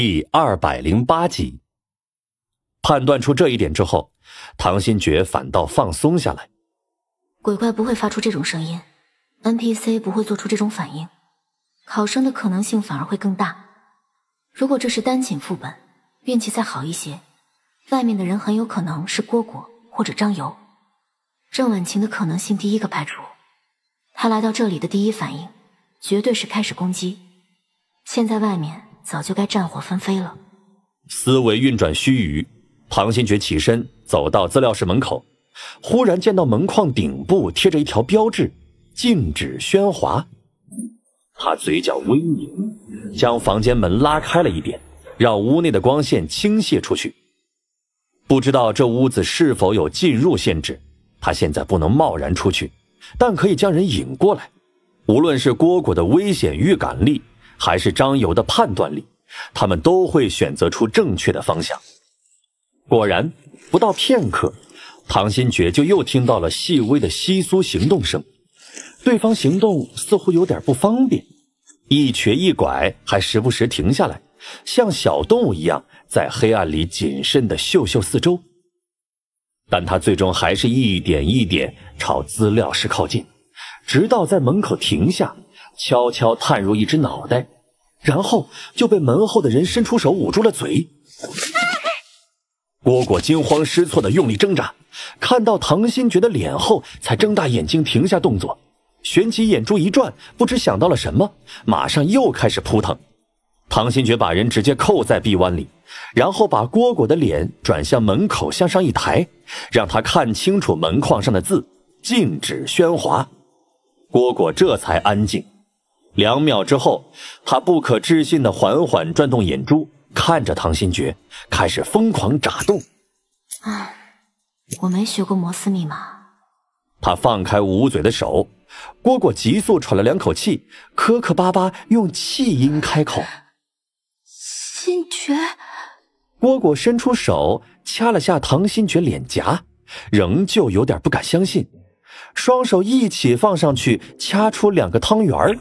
第二百零八集。判断出这一点之后，唐心觉反倒放松下来。鬼怪不会发出这种声音，NPC 不会做出这种反应，考生的可能性反而会更大。如果这是单寝副本，运气再好一些，外面的人很有可能是郭果或者张游。郑婉晴的可能性第一个排除，他来到这里的第一反应，绝对是开始攻击。现在外面。早就该战火纷飞了。思维运转须臾，庞新觉起身走到资料室门口，忽然见到门框顶部贴着一条标志：“禁止喧哗。”他嘴角微凝，将房间门拉开了一点，让屋内的光线倾泻出去。不知道这屋子是否有进入限制，他现在不能贸然出去，但可以将人引过来。无论是蝈蝈的危险预感力。还是张由的判断力，他们都会选择出正确的方向。果然，不到片刻，唐新觉就又听到了细微的窸窣行动声。对方行动似乎有点不方便，一瘸一拐，还时不时停下来，像小动物一样在黑暗里谨慎地嗅嗅四周。但他最终还是一点一点朝资料室靠近，直到在门口停下。悄悄探入一只脑袋，然后就被门后的人伸出手捂住了嘴。蝈蝈惊慌失措的用力挣扎，看到唐新觉的脸后，才睁大眼睛停下动作。旋即眼珠一转，不知想到了什么，马上又开始扑腾。唐新觉把人直接扣在臂弯里，然后把蝈蝈的脸转向门口，向上一抬，让他看清楚门框上的字：禁止喧哗。蝈蝈这才安静。两秒之后，他不可置信地缓缓转动眼珠，看着唐心觉，开始疯狂眨动。啊，我没学过摩斯密码。他放开捂嘴的手，蝈蝈急速喘了两口气，磕磕巴巴用气音开口：“心觉。”蝈蝈伸出手掐了下唐心觉脸颊，仍旧有点不敢相信，双手一起放上去，掐出两个汤圆儿。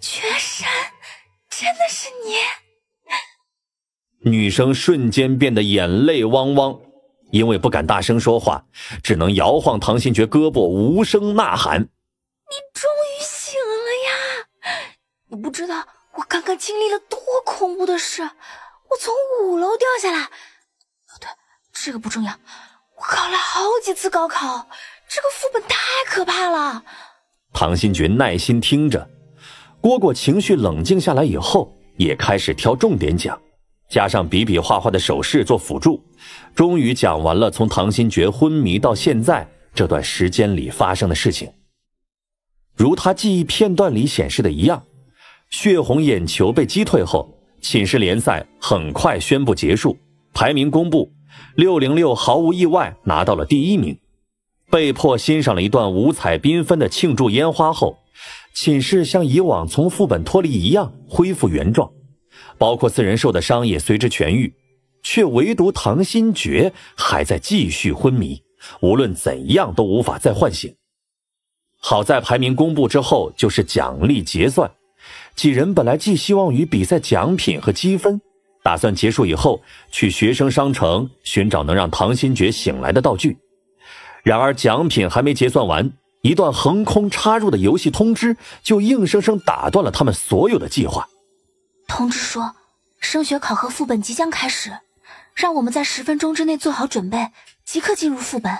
绝神，真的是你！女生瞬间变得眼泪汪汪，因为不敢大声说话，只能摇晃唐心珏胳膊，无声呐喊：“你终于醒了呀！你不知道我刚刚经历了多恐怖的事，我从五楼掉下来。哦，对，这个不重要，我考了好几次高考，这个副本太可怕了。”唐新觉耐心听着，蝈蝈情绪冷静下来以后，也开始挑重点讲，加上比比划划的手势做辅助，终于讲完了从唐新觉昏迷到现在这段时间里发生的事情。如他记忆片段里显示的一样，血红眼球被击退后，寝室联赛很快宣布结束，排名公布，六零六毫无意外拿到了第一名。被迫欣赏了一段五彩缤纷的庆祝烟花后，寝室像以往从副本脱离一样恢复原状，包括四人受的伤也随之痊愈，却唯独唐心觉还在继续昏迷，无论怎样都无法再唤醒。好在排名公布之后就是奖励结算，几人本来寄希望于比赛奖品和积分，打算结束以后去学生商城寻找能让唐心觉醒来的道具。然而，奖品还没结算完，一段横空插入的游戏通知就硬生生打断了他们所有的计划。通知说，升学考核副本即将开始，让我们在十分钟之内做好准备，即刻进入副本。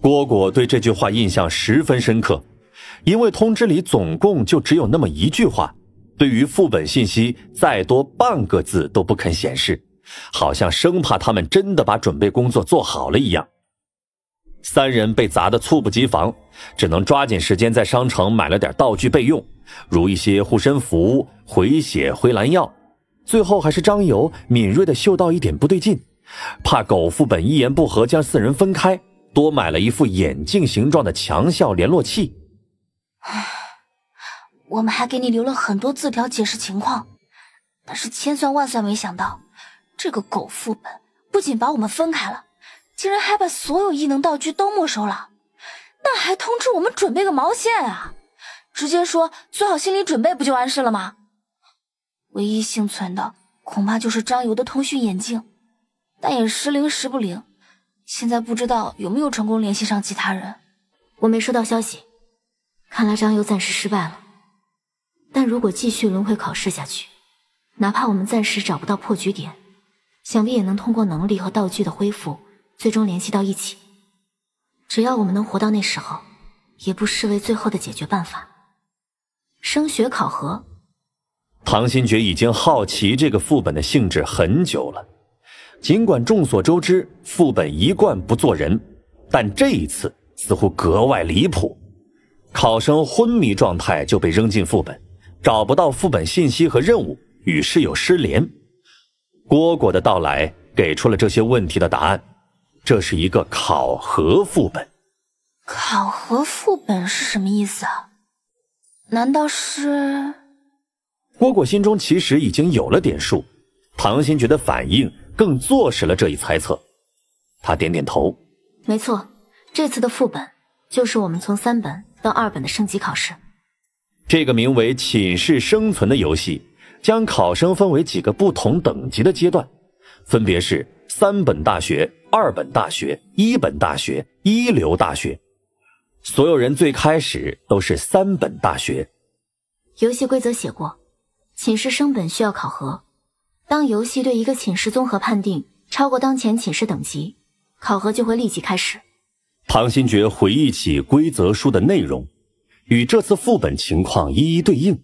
郭果对这句话印象十分深刻，因为通知里总共就只有那么一句话，对于副本信息再多半个字都不肯显示，好像生怕他们真的把准备工作做好了一样。三人被砸得猝不及防，只能抓紧时间在商城买了点道具备用，如一些护身符、回血、回蓝药。最后还是张由敏锐的嗅到一点不对劲，怕狗副本一言不合将四人分开，多买了一副眼镜形状的强效联络器。我们还给你留了很多字条解释情况，但是千算万算没想到，这个狗副本不仅把我们分开了。竟然还把所有异能道具都没收了，那还通知我们准备个毛线啊！直接说做好心理准备不就完事了吗？唯一幸存的恐怕就是张游的通讯眼镜，但也时灵时不灵，现在不知道有没有成功联系上其他人。我没收到消息，看来张游暂时失败了。但如果继续轮回考试下去，哪怕我们暂时找不到破局点，想必也能通过能力和道具的恢复。最终联系到一起，只要我们能活到那时候，也不失为最后的解决办法。升学考核，唐心珏已经好奇这个副本的性质很久了。尽管众所周知，副本一贯不做人，但这一次似乎格外离谱。考生昏迷状态就被扔进副本，找不到副本信息和任务，与室友失联。蝈蝈的到来给出了这些问题的答案。这是一个考核副本，考核副本是什么意思？啊？难道是？蝈蝈心中其实已经有了点数，唐心觉的反应更坐实了这一猜测。他点点头，没错，这次的副本就是我们从三本到二本的升级考试。这个名为“寝室生存”的游戏，将考生分为几个不同等级的阶段，分别是三本大学。二本大学、一本大学、一流大学，所有人最开始都是三本大学。游戏规则写过，寝室升本需要考核。当游戏对一个寝室综合判定超过当前寝室等级，考核就会立即开始。唐新觉回忆起规则书的内容，与这次副本情况一一对应。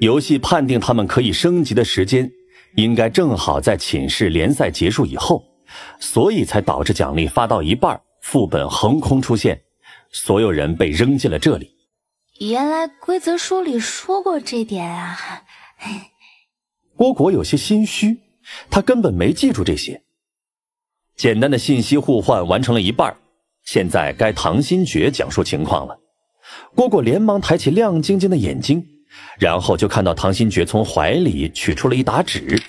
游戏判定他们可以升级的时间，应该正好在寝室联赛结束以后。所以才导致奖励发到一半，副本横空出现，所有人被扔进了这里。原来规则书里说过这点啊！郭果有些心虚，他根本没记住这些。简单的信息互换完成了一半，现在该唐心觉讲述情况了。蝈蝈连忙抬起亮晶晶的眼睛，然后就看到唐心觉从怀里取出了一沓纸，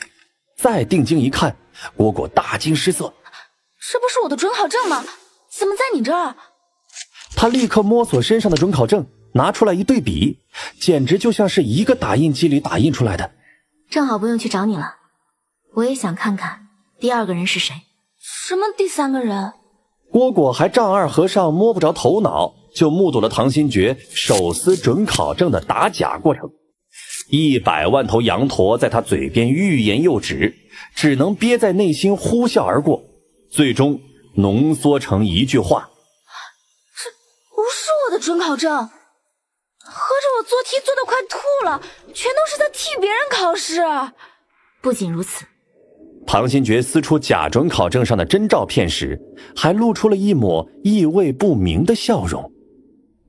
再定睛一看。蝈蝈大惊失色，这不是我的准考证吗？怎么在你这儿？他立刻摸索身上的准考证，拿出来一对比，简直就像是一个打印机里打印出来的。正好不用去找你了，我也想看看第二个人是谁。什么第三个人？蝈蝈还丈二和尚摸不着头脑，就目睹了唐心觉手撕准考证的打假过程。一百万头羊驼在他嘴边欲言又止，只能憋在内心呼啸而过，最终浓缩成一句话：“这不是我的准考证，合着我做题做的快吐了，全都是在替别人考试。”不仅如此，庞新觉撕出假准考证上的真照片时，还露出了一抹意味不明的笑容。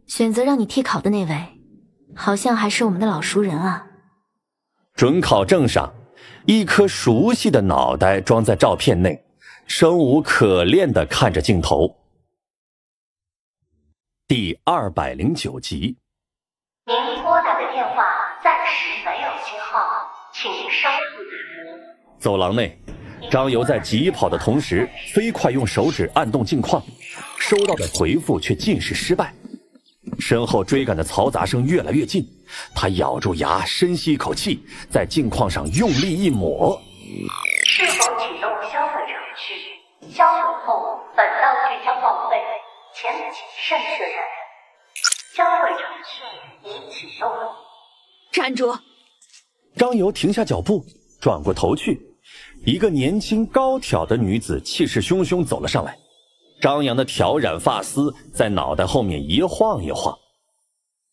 选择让你替考的那位，好像还是我们的老熟人啊。准考证上，一颗熟悉的脑袋装在照片内，生无可恋地看着镜头。第二百零九集。您拨打的电话暂时没有信号，请稍后。走廊内，张游在疾跑的同时，飞快用手指按动镜框，收到的回复却尽是失败。身后追赶的嘈杂声越来越近，他咬住牙，深吸一口气，在镜框上用力一抹。是否启动销毁程序？销毁后本道具将报废，请谨慎确认。销毁程序已启动。站住！张游停下脚步，转过头去，一个年轻高挑的女子气势汹汹走了上来。张扬的挑染发丝在脑袋后面一晃一晃。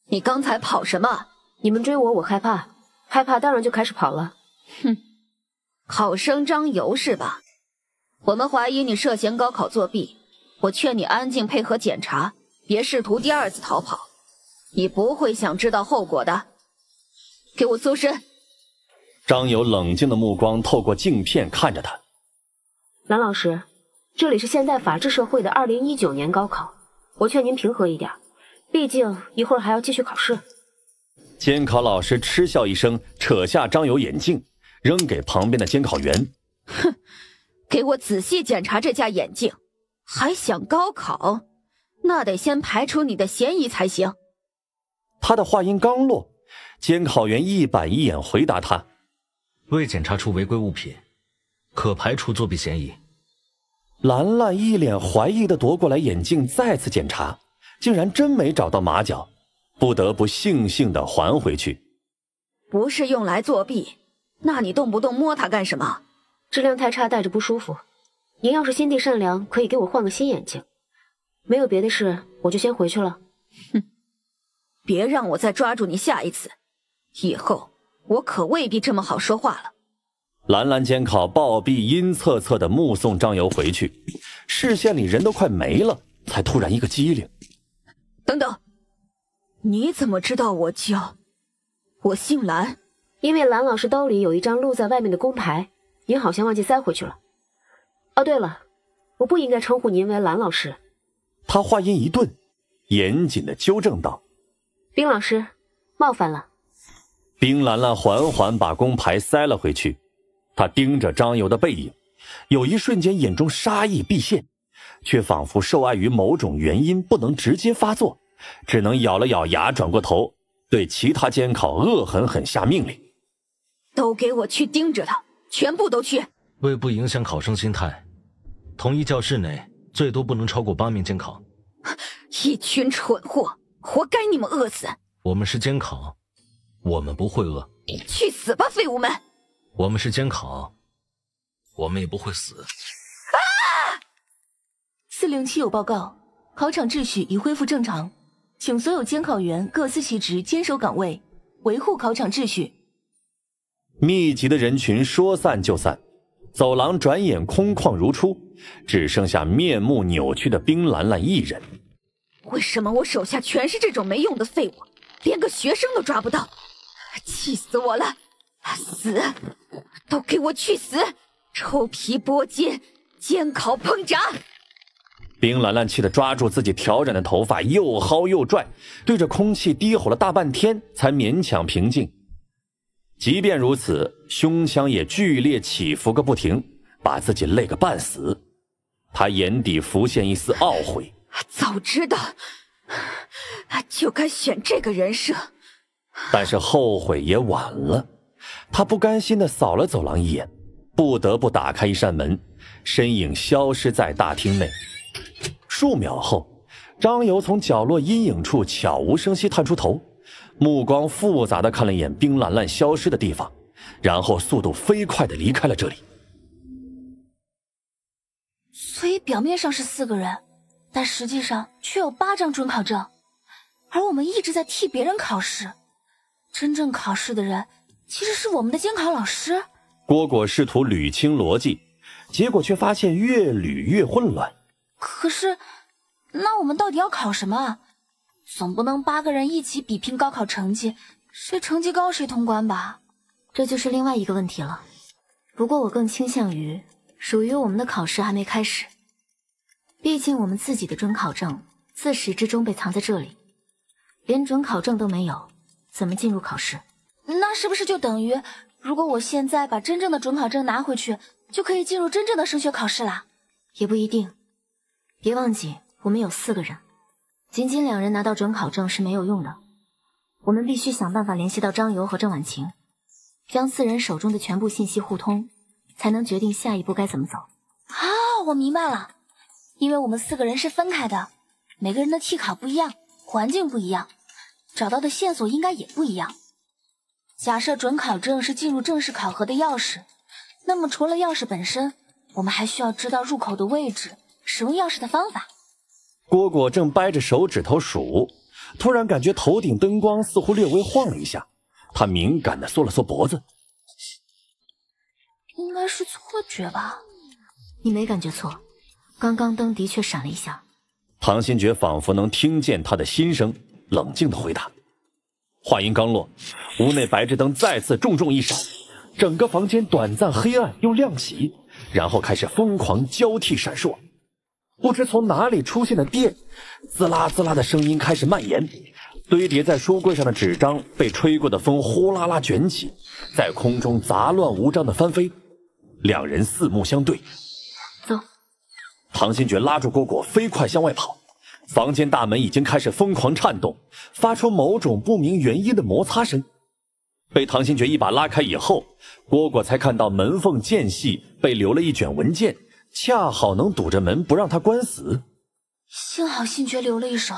你刚才跑什么？你们追我，我害怕，害怕当然就开始跑了。哼，考生张游是吧？我们怀疑你涉嫌高考作弊，我劝你安静配合检查，别试图第二次逃跑。你不会想知道后果的，给我搜身。张友冷静的目光透过镜片看着他，蓝老师。这里是现代法治社会的二零一九年高考，我劝您平和一点，毕竟一会儿还要继续考试。监考老师嗤笑一声，扯下张有眼镜，扔给旁边的监考员。哼，给我仔细检查这架眼镜，还想高考，那得先排除你的嫌疑才行。他的话音刚落，监考员一板一眼回答他：“未检查出违规物品，可排除作弊嫌疑。”兰兰一脸怀疑的夺过来眼镜，再次检查，竟然真没找到马脚，不得不悻悻的还回去。不是用来作弊，那你动不动摸它干什么？质量太差，戴着不舒服。您要是心地善良，可以给我换个新眼镜。没有别的事，我就先回去了。哼，别让我再抓住你下一次，以后我可未必这么好说话了。兰兰监考，暴毙，阴恻恻的目送张游回去，视线里人都快没了，才突然一个机灵，等等，你怎么知道我叫，我姓兰？因为兰老师兜里有一张露在外面的工牌，您好像忘记塞回去了。哦，对了，我不应该称呼您为兰老师。他话音一顿，严谨的纠正道：“冰老师，冒犯了。”冰兰兰缓缓把工牌塞了回去。他盯着张游的背影，有一瞬间眼中杀意毕现，却仿佛受碍于某种原因不能直接发作，只能咬了咬牙，转过头对其他监考恶狠狠下命令：“都给我去盯着他，全部都去！为不影响考生心态，同一教室内最多不能超过八名监考。”一群蠢货，活该你们饿死！我们是监考，我们不会饿。去死吧，废物们！我们是监考，我们也不会死。啊！四零七有报告，考场秩序已恢复正常，请所有监考员各司其职，坚守岗位，维护考场秩序。密集的人群说散就散，走廊转眼空旷如初，只剩下面目扭曲的冰兰兰一人。为什么我手下全是这种没用的废物，连个学生都抓不到，气死我了！死！都给我去死！抽皮剥筋，煎烤烹炸。冰兰兰气得抓住自己挑染的头发，又薅又拽，对着空气低吼了大半天，才勉强平静。即便如此，胸腔也剧烈起伏个不停，把自己累个半死。他眼底浮现一丝懊悔，早知道就该选这个人设。但是后悔也晚了。他不甘心的扫了走廊一眼，不得不打开一扇门，身影消失在大厅内。数秒后，张由从角落阴影处悄无声息探出头，目光复杂的看了一眼冰兰兰消失的地方，然后速度飞快的离开了这里。所以表面上是四个人，但实际上却有八张准考证，而我们一直在替别人考试，真正考试的人。其实是我们的监考老师，蝈蝈试图捋清逻辑，结果却发现越捋越混乱。可是，那我们到底要考什么？总不能八个人一起比拼高考成绩，谁成绩高谁通关吧？这就是另外一个问题了。不过我更倾向于，属于我们的考试还没开始，毕竟我们自己的准考证自始至终被藏在这里，连准考证都没有，怎么进入考试？那是不是就等于，如果我现在把真正的准考证拿回去，就可以进入真正的升学考试了？也不一定。别忘记，我们有四个人，仅仅两人拿到准考证是没有用的。我们必须想办法联系到张游和郑婉晴，将四人手中的全部信息互通，才能决定下一步该怎么走。啊，我明白了，因为我们四个人是分开的，每个人的替考不一样，环境不一样，找到的线索应该也不一样。假设准考证是进入正式考核的钥匙，那么除了钥匙本身，我们还需要知道入口的位置，使用钥匙的方法。蝈蝈正掰着手指头数，突然感觉头顶灯光似乎略微晃了一下，他敏感的缩了缩脖子，应该是错觉吧？你没感觉错，刚刚灯的确闪了一下。唐心觉仿佛能听见他的心声，冷静的回答。话音刚落，屋内白炽灯再次重重一闪，整个房间短暂黑暗又亮起，然后开始疯狂交替闪烁。不知从哪里出现的电，滋啦滋啦的声音开始蔓延。堆叠在书柜上的纸张被吹过的风呼啦啦卷起，在空中杂乱无章的翻飞。两人四目相对，走。唐新觉拉住果果，飞快向外跑。房间大门已经开始疯狂颤动，发出某种不明原因的摩擦声。被唐心诀一把拉开以后，蝈蝈才看到门缝间隙被留了一卷文件，恰好能堵着门不让他关死。幸好心诀留了一手，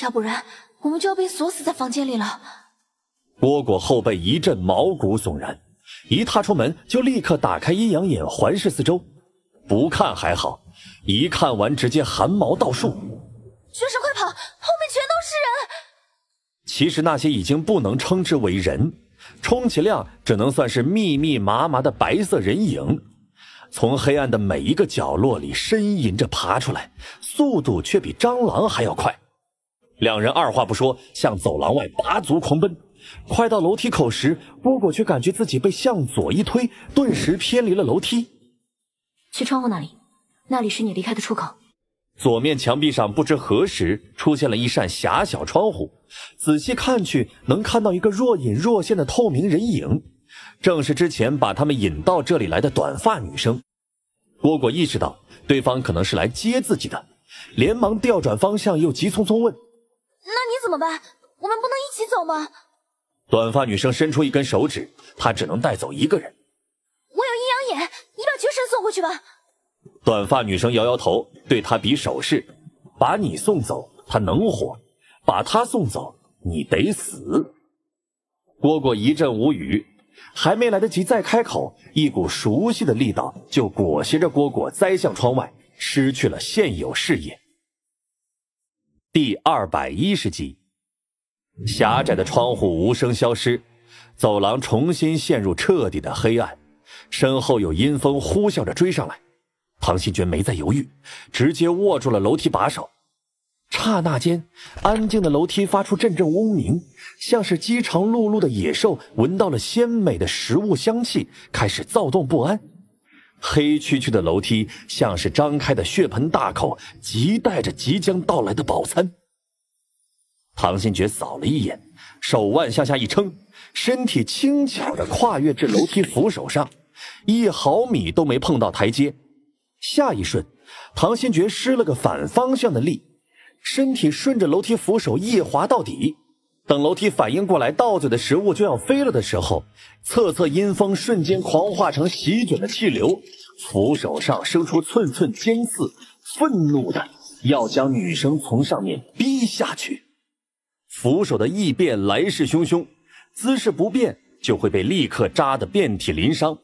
要不然我们就要被锁死在房间里了。蝈蝈后背一阵毛骨悚然，一踏出门就立刻打开阴阳眼环视四周，不看还好，一看完直接汗毛倒竖。学生快跑！后面全都是人。其实那些已经不能称之为人，充其量只能算是密密麻麻的白色人影，从黑暗的每一个角落里呻吟着爬出来，速度却比蟑螂还要快。两人二话不说，向走廊外拔足狂奔。快到楼梯口时，波波却感觉自己被向左一推，顿时偏离了楼梯。去窗户那里，那里是你离开的出口。左面墙壁上不知何时出现了一扇狭小窗户，仔细看去能看到一个若隐若现的透明人影，正是之前把他们引到这里来的短发女生。蝈蝈意识到对方可能是来接自己的，连忙调转方向，又急匆匆问：“那你怎么办？我们不能一起走吗？”短发女生伸出一根手指，她只能带走一个人。我有阴阳眼，你把绝尘送过去吧。短发女生摇摇头，对他比手势：“把你送走，他能活；把他送走，你得死。”蝈蝈一阵无语，还没来得及再开口，一股熟悉的力道就裹挟着蝈蝈栽向窗外，失去了现有视野。第二百一十集，狭窄的窗户无声消失，走廊重新陷入彻底的黑暗，身后有阴风呼啸着追上来。唐新觉没再犹豫，直接握住了楼梯把手。刹那间，安静的楼梯发出阵阵嗡鸣，像是饥肠辘辘的野兽闻到了鲜美的食物香气，开始躁动不安。黑黢黢的楼梯像是张开的血盆大口，急待着即将到来的饱餐。唐新觉扫了一眼，手腕向下一撑，身体轻巧地跨越至楼梯扶手上，一毫米都没碰到台阶。下一瞬，唐心珏施了个反方向的力，身体顺着楼梯扶手一滑到底。等楼梯反应过来，到嘴的食物就要飞了的时候，侧侧阴风瞬间狂化成席卷的气流，扶手上生出寸寸尖刺，愤怒的要将女生从上面逼下去。扶手的异变来势汹汹，姿势不变就会被立刻扎得遍体鳞伤。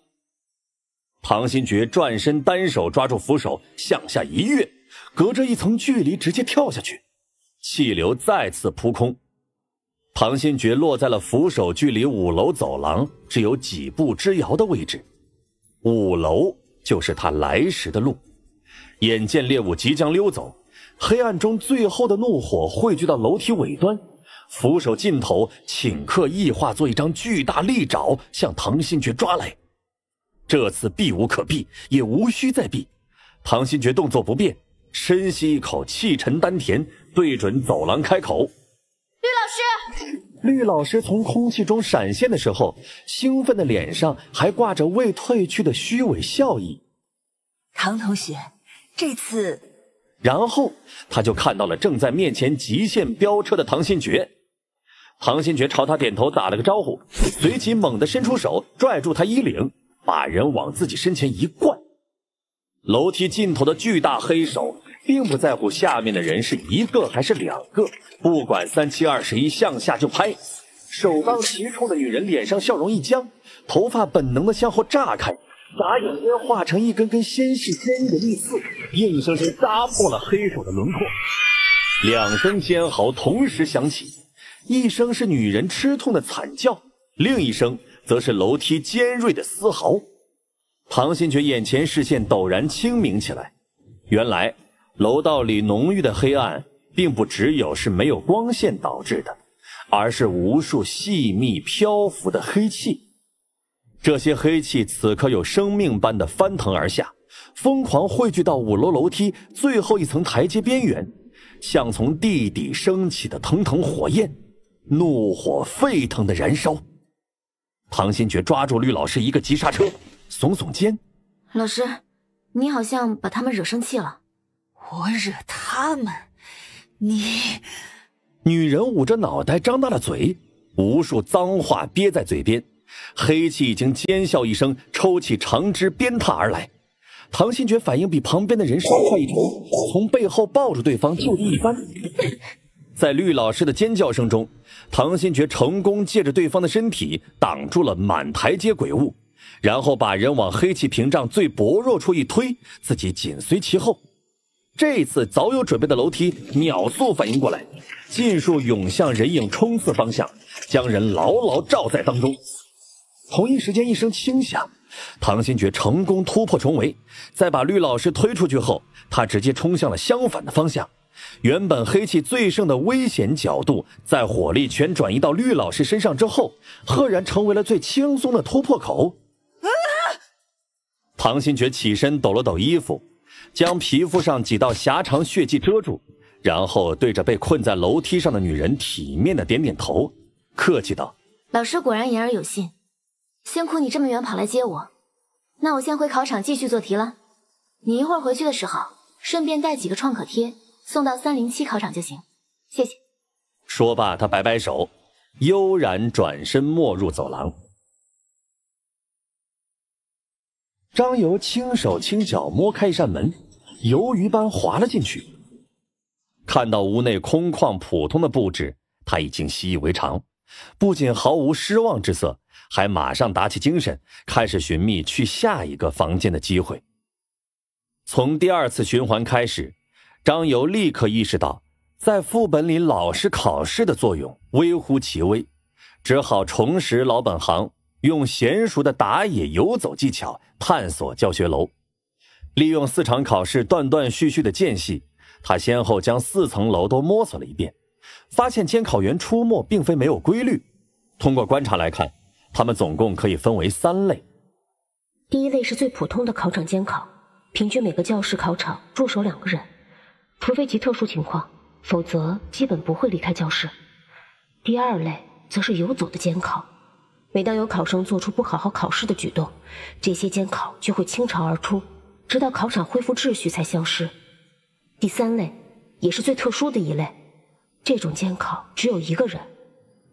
唐新觉转身，单手抓住扶手，向下一跃，隔着一层距离直接跳下去。气流再次扑空，唐新觉落在了扶手距离五楼走廊只有几步之遥的位置。五楼就是他来时的路。眼见猎物即将溜走，黑暗中最后的怒火汇聚到楼梯尾端，扶手尽头顷刻异化作一张巨大利爪，向唐新觉抓来。这次避无可避，也无需再避。唐心诀动作不变，深吸一口气，沉丹田，对准走廊开口。绿老师，绿老师从空气中闪现的时候，兴奋的脸上还挂着未褪去的虚伪笑意。唐同学，这次，然后他就看到了正在面前极限飙车的唐心诀。唐心诀朝他点头打了个招呼，随即猛地伸出手拽住他衣领。把人往自己身前一灌，楼梯尽头的巨大黑手并不在乎下面的人是一个还是两个，不管三七二十一向下就拍。首当其冲的女人脸上笑容一僵，头发本能的向后炸开，眨眼间化成一根根纤细坚硬的利刺，硬生生扎破了黑手的轮廓。两声尖嚎同时响起，一声是女人吃痛的惨叫，另一声。则是楼梯尖锐的嘶嚎，唐心觉眼前视线陡然清明起来。原来，楼道里浓郁的黑暗，并不只有是没有光线导致的，而是无数细密漂浮的黑气。这些黑气此刻有生命般的翻腾而下，疯狂汇聚到五楼楼梯最后一层台阶边缘，像从地底升起的腾腾火焰，怒火沸腾的燃烧。唐心珏抓住绿老师一个急刹车，耸耸肩：“老师，你好像把他们惹生气了。”“我惹他们？”你女人捂着脑袋，张大了嘴，无数脏话憋在嘴边。黑气已经尖笑一声，抽起长枝鞭挞而来。唐心珏反应比旁边的人稍快一筹，从背后抱住对方，就地一翻，在绿老师的尖叫声中。唐心诀成功借着对方的身体挡住了满台阶鬼物，然后把人往黑气屏障最薄弱处一推，自己紧随其后。这次早有准备的楼梯鸟速反应过来，尽数涌向人影冲刺方向，将人牢牢罩在当中。同一时间，一声轻响，唐心诀成功突破重围，在把绿老师推出去后，他直接冲向了相反的方向。原本黑气最盛的危险角度，在火力全转移到绿老师身上之后，赫然成为了最轻松的突破口。唐新觉起身抖了抖衣服，将皮肤上几道狭长血迹遮住，然后对着被困在楼梯上的女人体面的点点头，客气道：“老师果然言而有信，辛苦你这么远跑来接我，那我先回考场继续做题了。你一会儿回去的时候，顺便带几个创可贴。”送到三零七考场就行，谢谢。说罢，他摆摆手，悠然转身没入走廊。张由轻手轻脚摸开一扇门，鱿鱼般滑了进去。看到屋内空旷普通的布置，他已经习以为常，不仅毫无失望之色，还马上打起精神，开始寻觅去下一个房间的机会。从第二次循环开始。张游立刻意识到，在副本里老师考试的作用微乎其微，只好重拾老本行，用娴熟的打野游走技巧探索教学楼。利用四场考试断断续续的间隙，他先后将四层楼都摸索了一遍，发现监考员出没并非没有规律。通过观察来看，他们总共可以分为三类：第一类是最普通的考场监考，平均每个教室考场驻守两个人。除非极特殊情况，否则基本不会离开教室。第二类则是游走的监考，每当有考生做出不好好考试的举动，这些监考就会倾巢而出，直到考场恢复秩序才消失。第三类，也是最特殊的一类，这种监考只有一个人，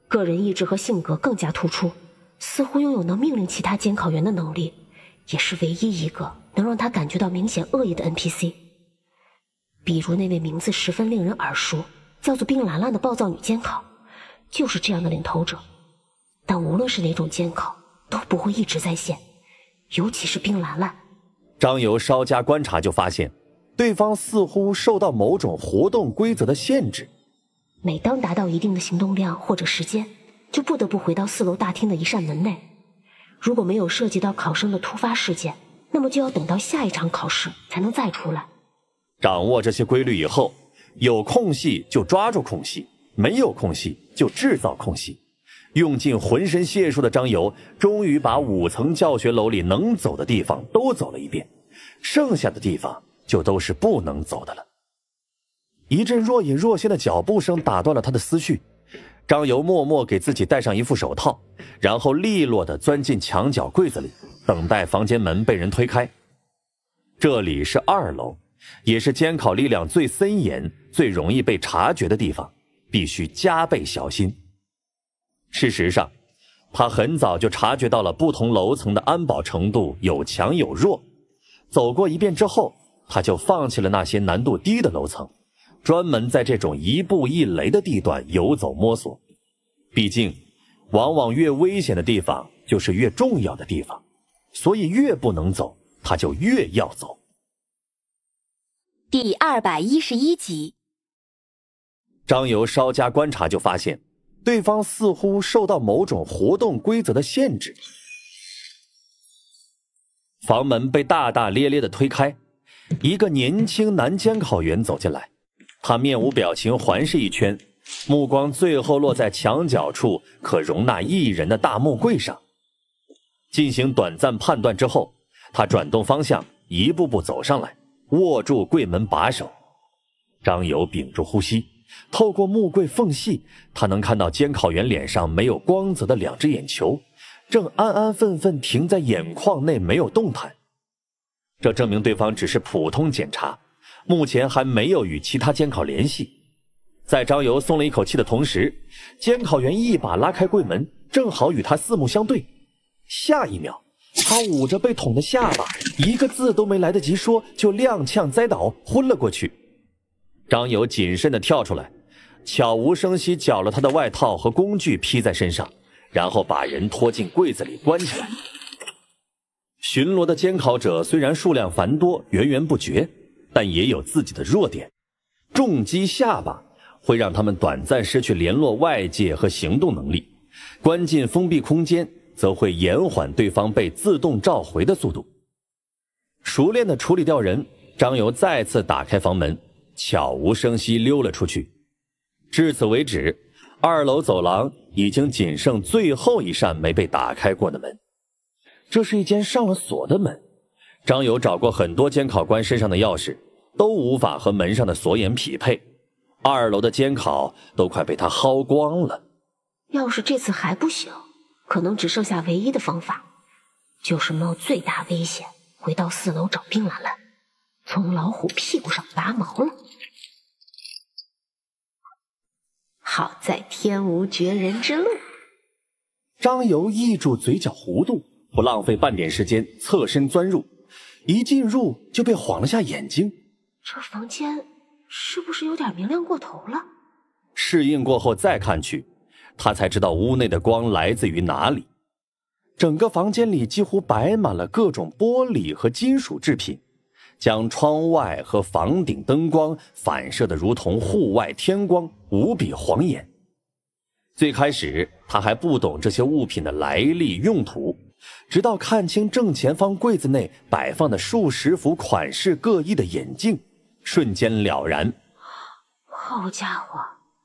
个人意志和性格更加突出，似乎拥有能命令其他监考员的能力，也是唯一一个能让他感觉到明显恶意的 NPC。比如那位名字十分令人耳熟，叫做冰兰兰的暴躁女监考，就是这样的领头者。但无论是哪种监考，都不会一直在线。尤其是冰兰兰，张由稍加观察就发现，对方似乎受到某种活动规则的限制。每当达到一定的行动量或者时间，就不得不回到四楼大厅的一扇门内。如果没有涉及到考生的突发事件，那么就要等到下一场考试才能再出来。掌握这些规律以后，有空隙就抓住空隙，没有空隙就制造空隙，用尽浑身解数的张由，终于把五层教学楼里能走的地方都走了一遍，剩下的地方就都是不能走的了。一阵若隐若现的脚步声打断了他的思绪，张由默默给自己戴上一副手套，然后利落地钻进墙角柜子里，等待房间门被人推开。这里是二楼。也是监考力量最森严、最容易被察觉的地方，必须加倍小心。事实上，他很早就察觉到了不同楼层的安保程度有强有弱。走过一遍之后，他就放弃了那些难度低的楼层，专门在这种一步一雷的地段游走摸索。毕竟，往往越危险的地方就是越重要的地方，所以越不能走，他就越要走。第二百一十一集，张由稍加观察就发现，对方似乎受到某种活动规则的限制。房门被大大咧咧的推开，一个年轻男监考员走进来。他面无表情环视一圈，目光最后落在墙角处可容纳一人的大木柜上。进行短暂判断之后，他转动方向，一步步走上来。握住柜门把手，张由屏住呼吸，透过木柜缝隙，他能看到监考员脸上没有光泽的两只眼球，正安安分分停在眼眶内没有动弹。这证明对方只是普通检查，目前还没有与其他监考联系。在张游松了一口气的同时，监考员一把拉开柜门，正好与他四目相对。下一秒。他捂着被捅的下巴，一个字都没来得及说，就踉跄栽倒，昏了过去。张友谨慎的跳出来，悄无声息绞了他的外套和工具披在身上，然后把人拖进柜子里关起来。巡逻的监考者虽然数量繁多，源源不绝，但也有自己的弱点。重击下巴会让他们短暂失去联络外界和行动能力，关进封闭空间。则会延缓对方被自动召回的速度。熟练的处理掉人，张由再次打开房门，悄无声息溜了出去。至此为止，二楼走廊已经仅剩最后一扇没被打开过的门。这是一间上了锁的门。张由找过很多监考官身上的钥匙，都无法和门上的锁眼匹配。二楼的监考都快被他薅光了。要是这次还不行。可能只剩下唯一的方法，就是冒最大危险回到四楼找冰兰兰，从老虎屁股上拔毛了。好在天无绝人之路。张游抑制嘴角弧度，不浪费半点时间，侧身钻入。一进入就被晃了下眼睛，这房间是不是有点明亮过头了？适应过后再看去。他才知道屋内的光来自于哪里，整个房间里几乎摆满了各种玻璃和金属制品，将窗外和房顶灯光反射的如同户外天光，无比晃眼。最开始他还不懂这些物品的来历用途，直到看清正前方柜子内摆放的数十副款式各异的眼镜，瞬间了然。好家伙，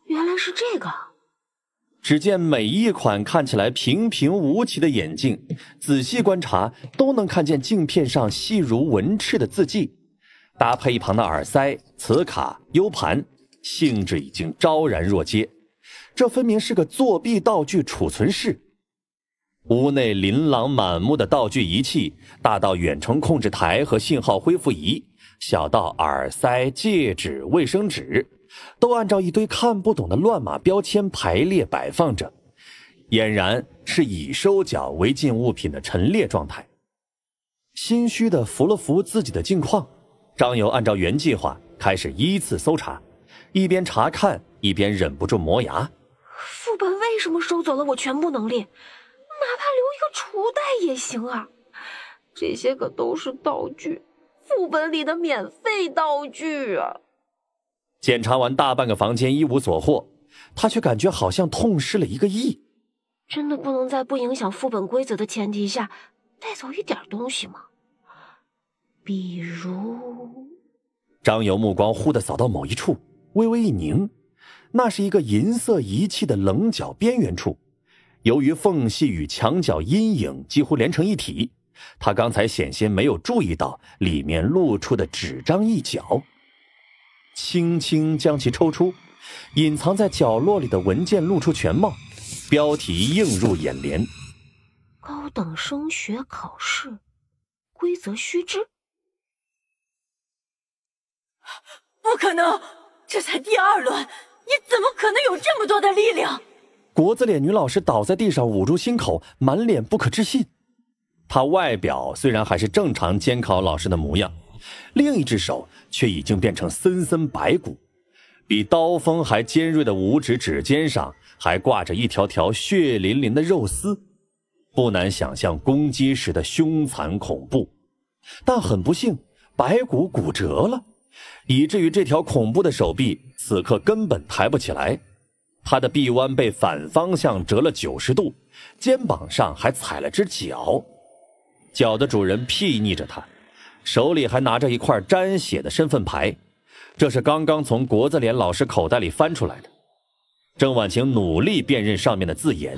原来是这个！只见每一款看起来平平无奇的眼镜，仔细观察都能看见镜片上细如纹翅的字迹，搭配一旁的耳塞、磁卡、U 盘，性质已经昭然若揭。这分明是个作弊道具储存室。屋内琳琅满目的道具仪器，大到远程控制台和信号恢复仪，小到耳塞、戒指、卫生纸。都按照一堆看不懂的乱码标签排列摆放着，俨然是以收缴违禁物品的陈列状态。心虚地扶了扶自己的镜框，张友按照原计划开始依次搜查，一边查看一边忍不住磨牙。副本为什么收走了我全部能力？哪怕留一个储袋也行啊！这些可都是道具，副本里的免费道具啊！检查完大半个房间，一无所获，他却感觉好像痛失了一个亿。真的不能在不影响副本规则的前提下带走一点东西吗？比如……张友目光忽地扫到某一处，微微一凝。那是一个银色仪器的棱角边缘处，由于缝隙与墙角阴影几乎连成一体，他刚才险些没有注意到里面露出的纸张一角。轻轻将其抽出，隐藏在角落里的文件露出全貌，标题映入眼帘：高等升学考试规则须知。不可能！这才第二轮，你怎么可能有这么多的力量？国字脸女老师倒在地上，捂住心口，满脸不可置信。她外表虽然还是正常监考老师的模样，另一只手。却已经变成森森白骨，比刀锋还尖锐的五指指尖上还挂着一条条血淋淋的肉丝，不难想象攻击时的凶残恐怖。但很不幸，白骨骨折了，以至于这条恐怖的手臂此刻根本抬不起来。他的臂弯被反方向折了九十度，肩膀上还踩了只脚，脚的主人睥睨着他。手里还拿着一块沾血的身份牌，这是刚刚从国字脸老师口袋里翻出来的。郑婉晴努力辨认上面的字眼，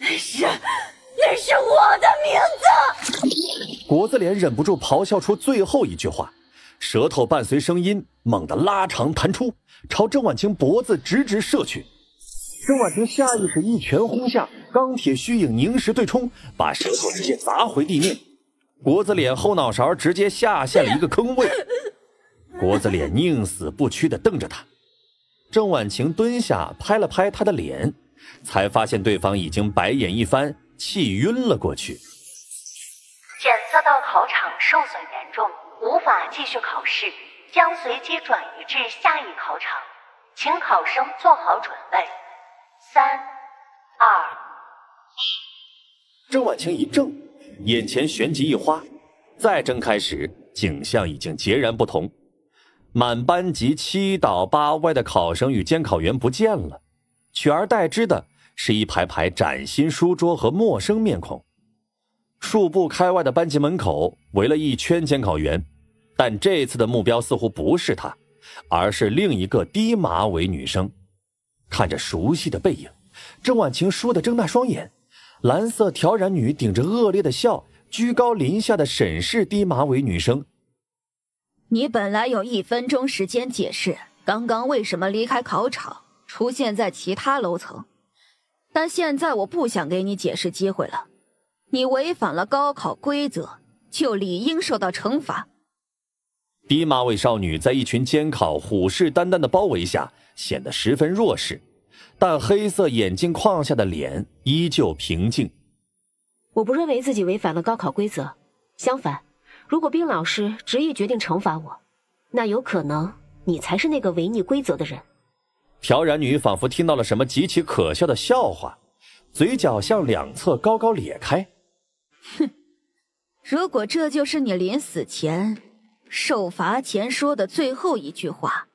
是，那是我的名字。国字脸忍不住咆哮出最后一句话，舌头伴随声音猛地拉长弹出，朝郑婉晴脖子直直射去。郑婉晴下意识一拳轰下，钢铁虚影凝实对冲，把舌头直接砸回地面。国子脸后脑勺直接下陷了一个坑位，国子脸宁死不屈的瞪着他。郑婉晴蹲下拍了拍他的脸，才发现对方已经白眼一翻，气晕了过去。检测到考场受损严重，无法继续考试，将随机转移至下一考场，请考生做好准备。三二一。郑婉晴一怔。眼前旋即一花，再睁开时，景象已经截然不同。满班级七倒八歪的考生与监考员不见了，取而代之的是一排排崭新书桌和陌生面孔。数步开外的班级门口围了一圈监考员，但这次的目标似乎不是他，而是另一个低马尾女生。看着熟悉的背影，郑婉晴倏地睁大双眼。蓝色挑染女顶着恶劣的笑，居高临下的审视低马尾女生。你本来有一分钟时间解释刚刚为什么离开考场，出现在其他楼层，但现在我不想给你解释机会了。你违反了高考规则，就理应受到惩罚。低马尾少女在一群监考虎视眈眈的包围下，显得十分弱势。但黑色眼镜框下的脸依旧平静。我不认为自己违反了高考规则，相反，如果冰老师执意决定惩罚我，那有可能你才是那个违逆规则的人。朴然女仿佛听到了什么极其可笑的笑话，嘴角向两侧高高咧开。哼，如果这就是你临死前、受罚前说的最后一句话，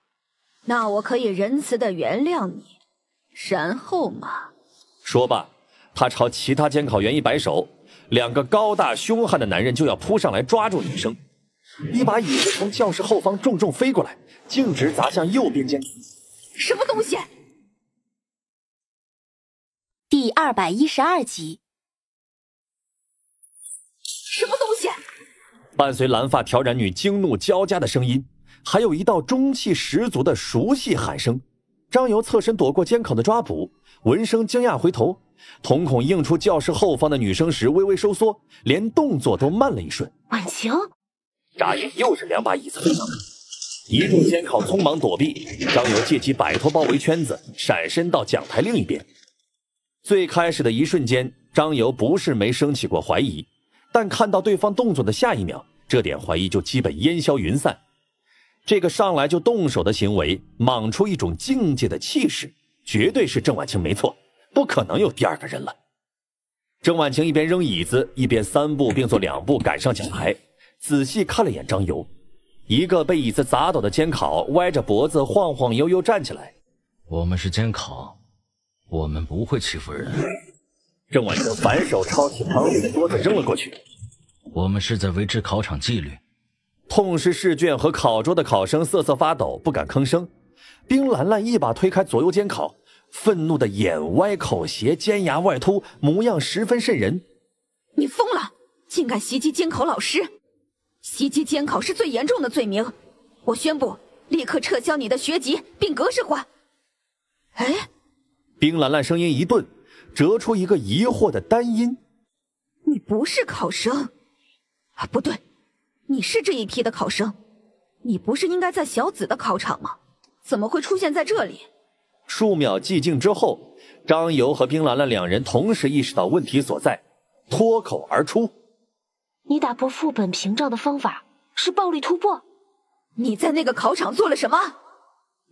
那我可以仁慈的原谅你。然后嘛，说罢，他朝其他监考员一摆手，两个高大凶悍的男人就要扑上来抓住女生。一把椅子从教室后方重重飞过来，径直砸向右边监考。什么东西？第二百一十二集。什么东西？伴随蓝发挑染女惊怒交加的声音，还有一道中气十足的熟悉喊声。张游侧身躲过监考的抓捕，闻声惊讶回头，瞳孔映出教室后方的女生时微微收缩，连动作都慢了一瞬。晚晴，眨眼又是两把椅子飞一众监考匆忙躲避，张游借机摆脱包围圈子，闪身到讲台另一边。最开始的一瞬间，张游不是没升起过怀疑，但看到对方动作的下一秒，这点怀疑就基本烟消云散。这个上来就动手的行为，莽出一种境界的气势，绝对是郑婉清，没错，不可能有第二个人了。郑婉清一边扔椅子，一边三步并作两步赶上讲台，仔细看了眼张游，一个被椅子砸倒的监考，歪着脖子晃晃悠悠站起来。我们是监考，我们不会欺负人。郑婉清反手抄起旁边的桌子扔了过去。我们是在维持考场纪律。痛失试卷和考桌的考生瑟瑟发抖，不敢吭声。冰兰兰一把推开左右监考，愤怒的眼歪口斜，尖牙外凸，模样十分瘆人。你疯了，竟敢袭击监考老师！袭击监考是最严重的罪名。我宣布，立刻撤销你的学籍并格式化。哎，冰兰兰声音一顿，折出一个疑惑的单音。你不是考生？啊，不对。你是这一批的考生，你不是应该在小紫的考场吗？怎么会出现在这里？数秒寂静之后，张游和冰兰兰两人同时意识到问题所在，脱口而出：“你打破副本屏障的方法是暴力突破，你在那个考场做了什么？”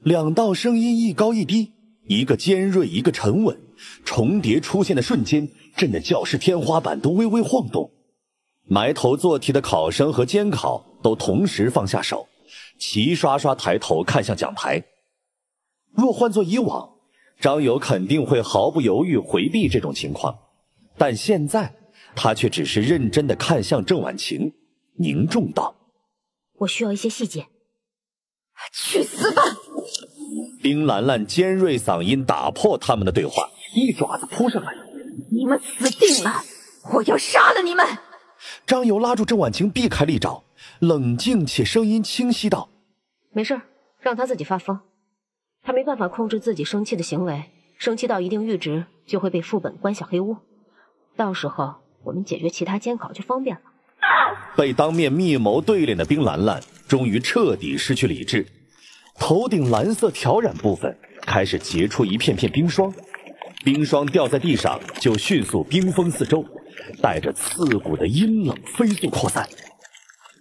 两道声音一高一低，一个尖锐，一个沉稳，重叠出现的瞬间，震得教室天花板都微微晃动。埋头做题的考生和监考都同时放下手，齐刷刷抬头看向讲台。若换做以往，张友肯定会毫不犹豫回避这种情况，但现在他却只是认真的看向郑婉晴，凝重道：“我需要一些细节。”去死吧！冰兰兰尖锐嗓音打破他们的对话，一爪子扑上来：“你们死定了！我要杀了你们！”张友拉住郑婉清，避开利爪，冷静且声音清晰道：“没事，让他自己发疯。他没办法控制自己生气的行为，生气到一定阈值就会被副本关小黑屋。到时候我们解决其他监考就方便了。”被当面密谋对脸的冰兰兰终于彻底失去理智，头顶蓝色挑染部分开始结出一片片冰霜，冰霜掉在地上就迅速冰封四周。带着刺骨的阴冷，飞速扩散。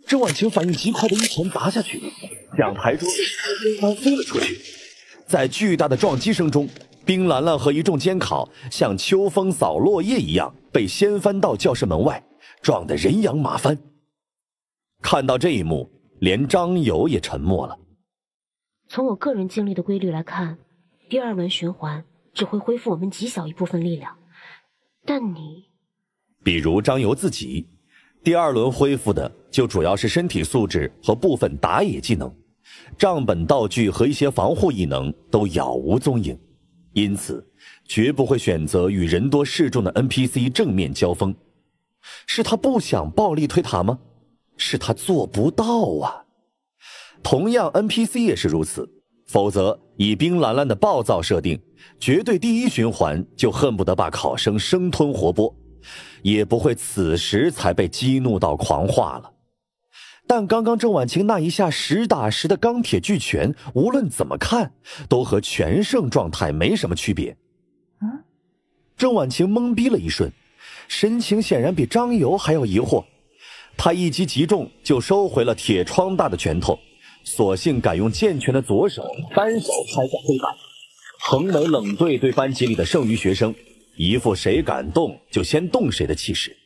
这婉晴反应极快的一拳砸下去，讲台桌翻飞了出去。在巨大的撞击声中，冰兰兰和一众监考像秋风扫落叶一样被掀翻到教室门外，撞得人仰马翻。看到这一幕，连张友也沉默了。从我个人经历的规律来看，第二轮循环只会恢复我们极小一部分力量，但你。比如张由自己，第二轮恢复的就主要是身体素质和部分打野技能，账本道具和一些防护异能都杳无踪影，因此绝不会选择与人多势众的 NPC 正面交锋。是他不想暴力推塔吗？是他做不到啊！同样 NPC 也是如此，否则以冰蓝蓝的暴躁设定，绝对第一循环就恨不得把考生生吞活剥。也不会此时才被激怒到狂化了。但刚刚郑婉清那一下实打实的钢铁巨拳，无论怎么看，都和全盛状态没什么区别。嗯，郑婉清懵逼了一瞬，神情显然比张游还要疑惑。他一击即中，就收回了铁窗大的拳头，索性改用健全的左手单手拍下黑板，横眉冷对对班级里的剩余学生。一副谁敢动就先动谁的气势，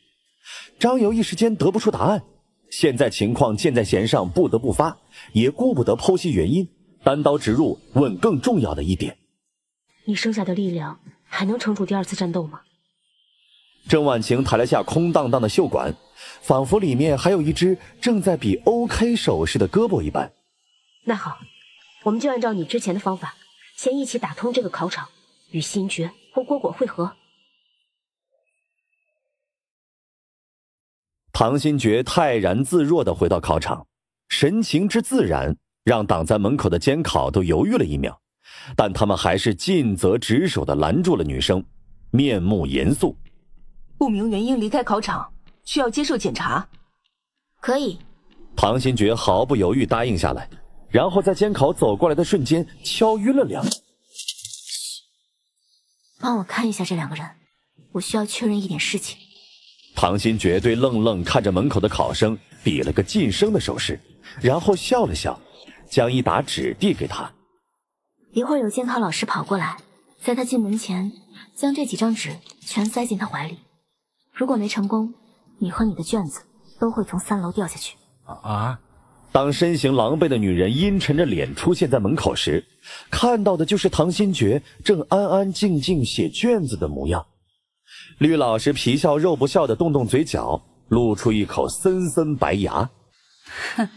张游一时间得不出答案。现在情况箭在弦上，不得不发，也顾不得剖析原因，单刀直入问更重要的一点：你剩下的力量还能撑住第二次战斗吗？郑婉晴抬了下空荡荡的袖管，仿佛里面还有一只正在比 OK 手势的胳膊一般。那好，我们就按照你之前的方法，先一起打通这个考场，与星爵和果果汇合。唐心珏泰然自若地回到考场，神情之自然，让挡在门口的监考都犹豫了一秒，但他们还是尽责职守的拦住了女生，面目严肃。不明原因离开考场，需要接受检查。可以。唐心珏毫不犹豫答应下来，然后在监考走过来的瞬间，敲晕了两人。帮我看一下这两个人，我需要确认一点事情。唐新珏对愣愣看着门口的考生比了个晋升的手势，然后笑了笑，将一沓纸递给他。一会儿有监考老师跑过来，在他进门前，将这几张纸全塞进他怀里。如果没成功，你和你的卷子都会从三楼掉下去。啊！当身形狼狈的女人阴沉着脸出现在门口时，看到的就是唐新珏正安安静静写卷子的模样。绿老师皮笑肉不笑的动动嘴角，露出一口森森白牙。哼，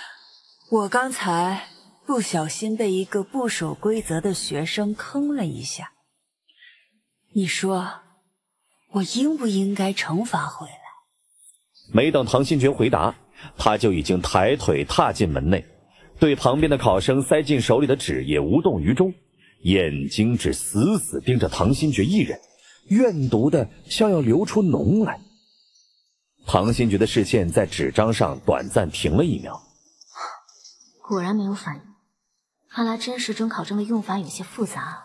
我刚才不小心被一个不守规则的学生坑了一下。你说，我应不应该惩罚回来？没等唐新觉回答，他就已经抬腿踏进门内，对旁边的考生塞进手里的纸也无动于衷，眼睛只死死盯着唐新觉一人。怨毒的，像要流出脓来。唐新觉的视线在纸张上短暂停了一秒，果然没有反应。看来真实中考证的用法有些复杂。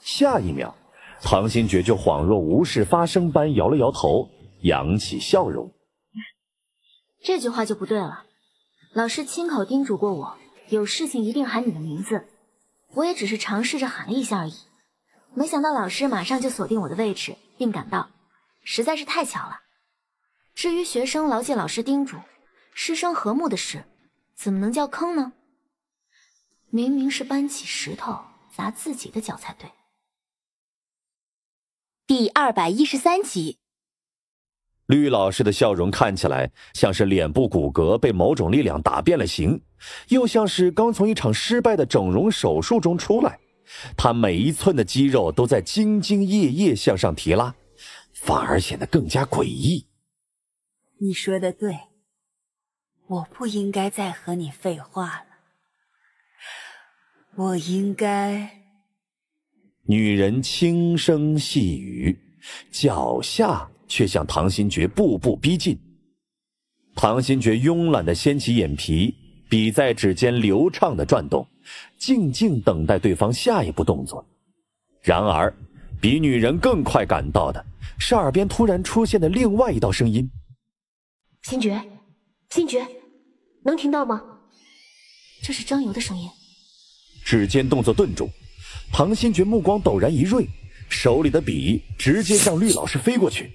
下一秒，唐新觉就恍若无事发生般摇了摇头，扬起笑容。这句话就不对了。老师亲口叮嘱过我，有事情一定喊你的名字。我也只是尝试着喊了一下而已。没想到老师马上就锁定我的位置并赶到，实在是太巧了。至于学生牢记老师叮嘱、师生和睦的事，怎么能叫坑呢？明明是搬起石头砸自己的脚才对。第二百一十三集，绿老师的笑容看起来像是脸部骨骼被某种力量打变了形，又像是刚从一场失败的整容手术中出来。他每一寸的肌肉都在兢兢业业向上提拉，反而显得更加诡异。你说的对，我不应该再和你废话了，我应该。女人轻声细语，脚下却向唐新觉步步逼近。唐新觉慵懒的掀起眼皮。笔在指尖流畅的转动，静静等待对方下一步动作。然而，比女人更快感到的是耳边突然出现的另外一道声音：“星爵，星爵，能听到吗？这是张游的声音。”指尖动作顿住，唐新爵目光陡然一锐，手里的笔直接向绿老师飞过去。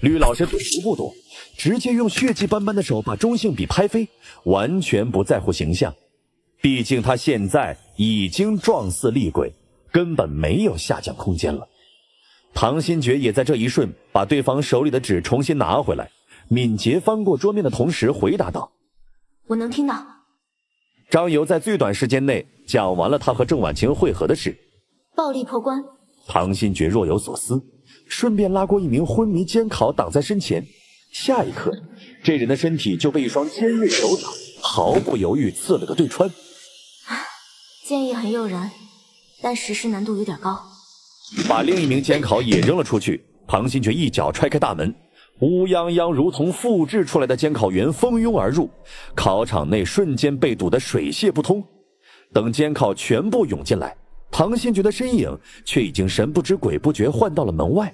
吕老师躲不躲？直接用血迹斑斑的手把中性笔拍飞，完全不在乎形象。毕竟他现在已经状似厉鬼，根本没有下降空间了。唐心珏也在这一瞬把对方手里的纸重新拿回来，敏捷翻过桌面的同时回答道：“我能听到。”张游在最短时间内讲完了他和郑婉晴会合的事。暴力破关。唐心珏若有所思。顺便拉过一名昏迷监考挡在身前，下一刻，这人的身体就被一双尖锐手掌毫不犹豫刺了个对穿。建议很诱人，但实施难度有点高。把另一名监考也扔了出去，庞新决一脚踹开大门，乌泱泱如同复制出来的监考员蜂拥而入，考场内瞬间被堵得水泄不通。等监考全部涌进来。唐新觉的身影却已经神不知鬼不觉换到了门外。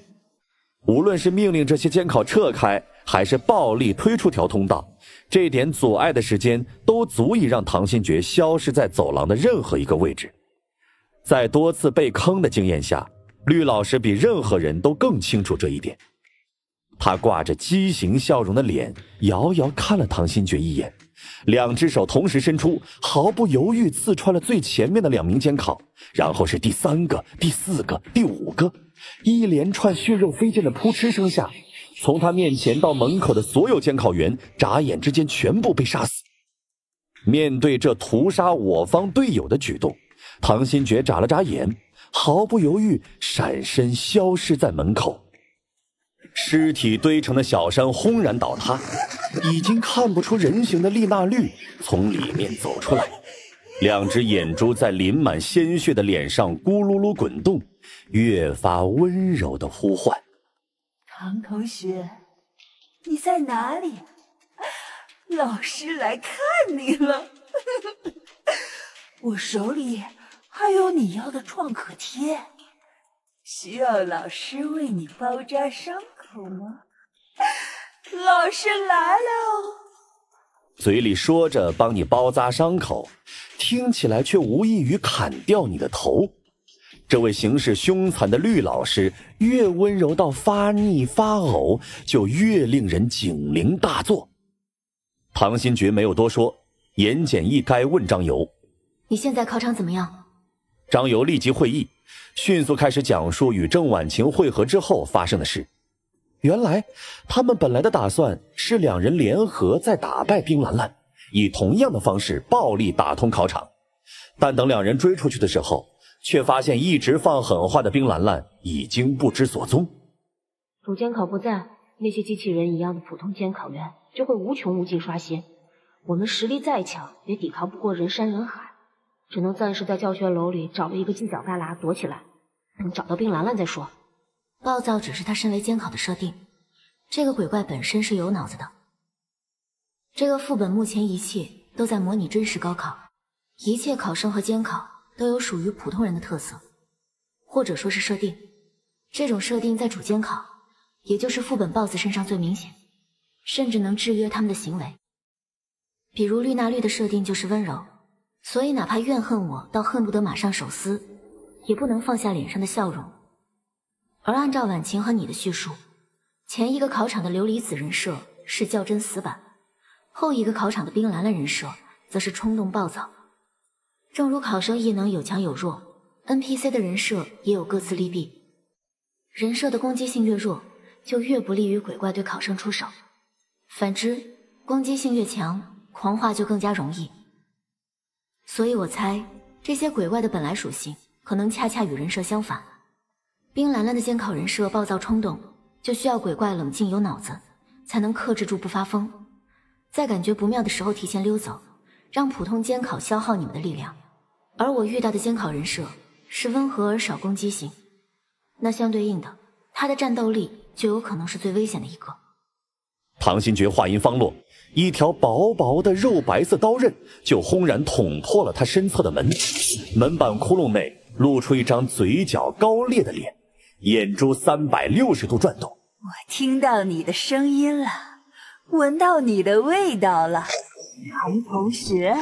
无论是命令这些监考撤开，还是暴力推出条通道，这点阻碍的时间都足以让唐新觉消失在走廊的任何一个位置。在多次被坑的经验下，绿老师比任何人都更清楚这一点。他挂着畸形笑容的脸，遥遥看了唐新觉一眼。两只手同时伸出，毫不犹豫刺穿了最前面的两名监考，然后是第三个、第四个、第五个，一连串血肉飞溅的扑哧声下，从他面前到门口的所有监考员，眨眼之间全部被杀死。面对这屠杀我方队友的举动，唐新觉眨了眨眼，毫不犹豫闪身消失在门口。尸体堆成的小山轰然倒塌，已经看不出人形的丽娜绿从里面走出来，两只眼珠在淋满鲜血的脸上咕噜噜滚动，越发温柔的呼唤：“唐同学，你在哪里？老师来看你了，我手里还有你要的创可贴，需要老师为你包扎伤。”好吗？老师来了。嘴里说着帮你包扎伤口，听起来却无异于砍掉你的头。这位行事凶残的绿老师，越温柔到发腻发呕，就越令人警铃大作。唐新觉没有多说，言简意赅问张尤：“你现在考场怎么样？”张尤立即会意，迅速开始讲述与郑婉晴会合之后发生的事。原来，他们本来的打算是两人联合再打败冰兰兰，以同样的方式暴力打通考场。但等两人追出去的时候，却发现一直放狠话的冰兰兰已经不知所踪。主监考不在，那些机器人一样的普通监考员就会无穷无尽刷新。我们实力再强，也抵抗不过人山人海，只能暂时在教学楼里找了一个犄角旮旯躲起来，等找到冰兰兰再说。暴躁只是他身为监考的设定，这个鬼怪本身是有脑子的。这个副本目前一切都在模拟真实高考，一切考生和监考都有属于普通人的特色，或者说是设定。这种设定在主监考，也就是副本 BOSS 身上最明显，甚至能制约他们的行为。比如绿娜绿的设定就是温柔，所以哪怕怨恨我到恨不得马上手撕，也不能放下脸上的笑容。而按照婉晴和你的叙述，前一个考场的琉璃子人设是较真死板，后一个考场的冰蓝蓝人设则是冲动暴躁。正如考生异能有强有弱，NPC 的人设也有各自利弊。人设的攻击性越弱，就越不利于鬼怪对考生出手；反之，攻击性越强，狂化就更加容易。所以我猜，这些鬼怪的本来属性可能恰恰与人设相反。冰兰兰的监考人设暴躁冲动，就需要鬼怪冷静有脑子，才能克制住不发疯，在感觉不妙的时候提前溜走，让普通监考消耗你们的力量。而我遇到的监考人设是温和而少攻击型，那相对应的，他的战斗力就有可能是最危险的一个。唐新觉话音方落，一条薄薄的肉白色刀刃就轰然捅破了他身侧的门，门板窟窿内露出一张嘴角高裂的脸。眼珠三百六十度转动，我听到你的声音了，闻到你的味道了。抬同学。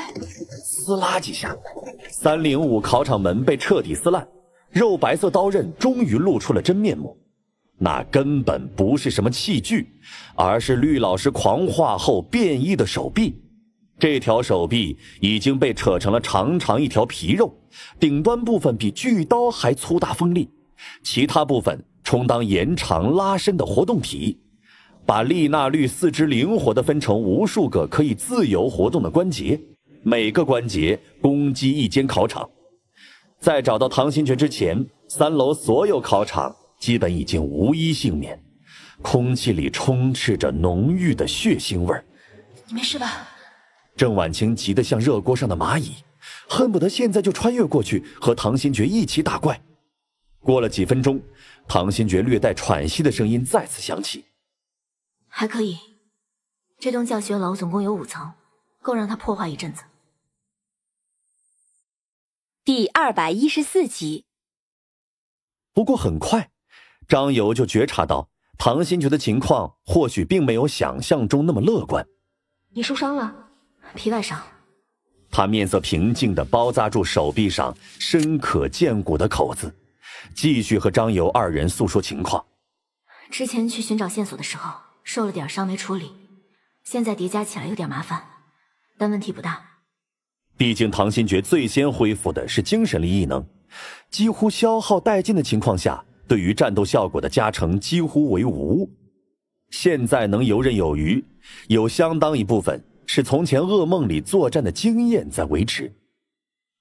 撕拉几下，三零五考场门被彻底撕烂，肉白色刀刃终于露出了真面目。那根本不是什么器具，而是绿老师狂化后变异的手臂。这条手臂已经被扯成了长长一条皮肉，顶端部分比巨刀还粗大锋利。其他部分充当延长拉伸的活动体，把丽娜绿四肢灵活地分成无数个可以自由活动的关节。每个关节攻击一间考场，在找到唐心觉之前，三楼所有考场基本已经无一幸免。空气里充斥着浓郁的血腥味儿。你没事吧？郑婉清急得像热锅上的蚂蚁，恨不得现在就穿越过去和唐心觉一起打怪。过了几分钟，唐新觉略带喘息的声音再次响起：“还可以，这栋教学楼总共有五层，够让他破坏一阵子。”第二百一十四集。不过很快，张友就觉察到唐新觉的情况或许并没有想象中那么乐观。你受伤了，皮外伤。他面色平静地包扎住手臂上深可见骨的口子。继续和张游二人诉说情况。之前去寻找线索的时候受了点伤没处理，现在叠加起来有点麻烦，但问题不大。毕竟唐心珏最先恢复的是精神力异能，几乎消耗殆尽的情况下，对于战斗效果的加成几乎为无。现在能游刃有余，有相当一部分是从前噩梦里作战的经验在维持。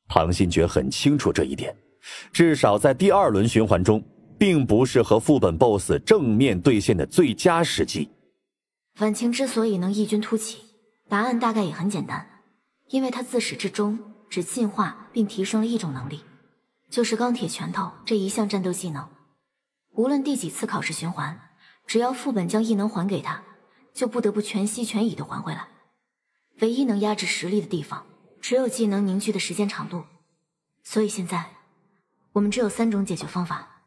唐心珏很清楚这一点。至少在第二轮循环中，并不是和副本 BOSS 正面对线的最佳时机。婉清之所以能异军突起，答案大概也很简单，因为她自始至终只进化并提升了一种能力，就是钢铁拳头这一项战斗技能。无论第几次考试循环，只要副本将异能还给他，就不得不全息全乙的还回来。唯一能压制实力的地方，只有技能凝聚的时间长度。所以现在。我们只有三种解决方法。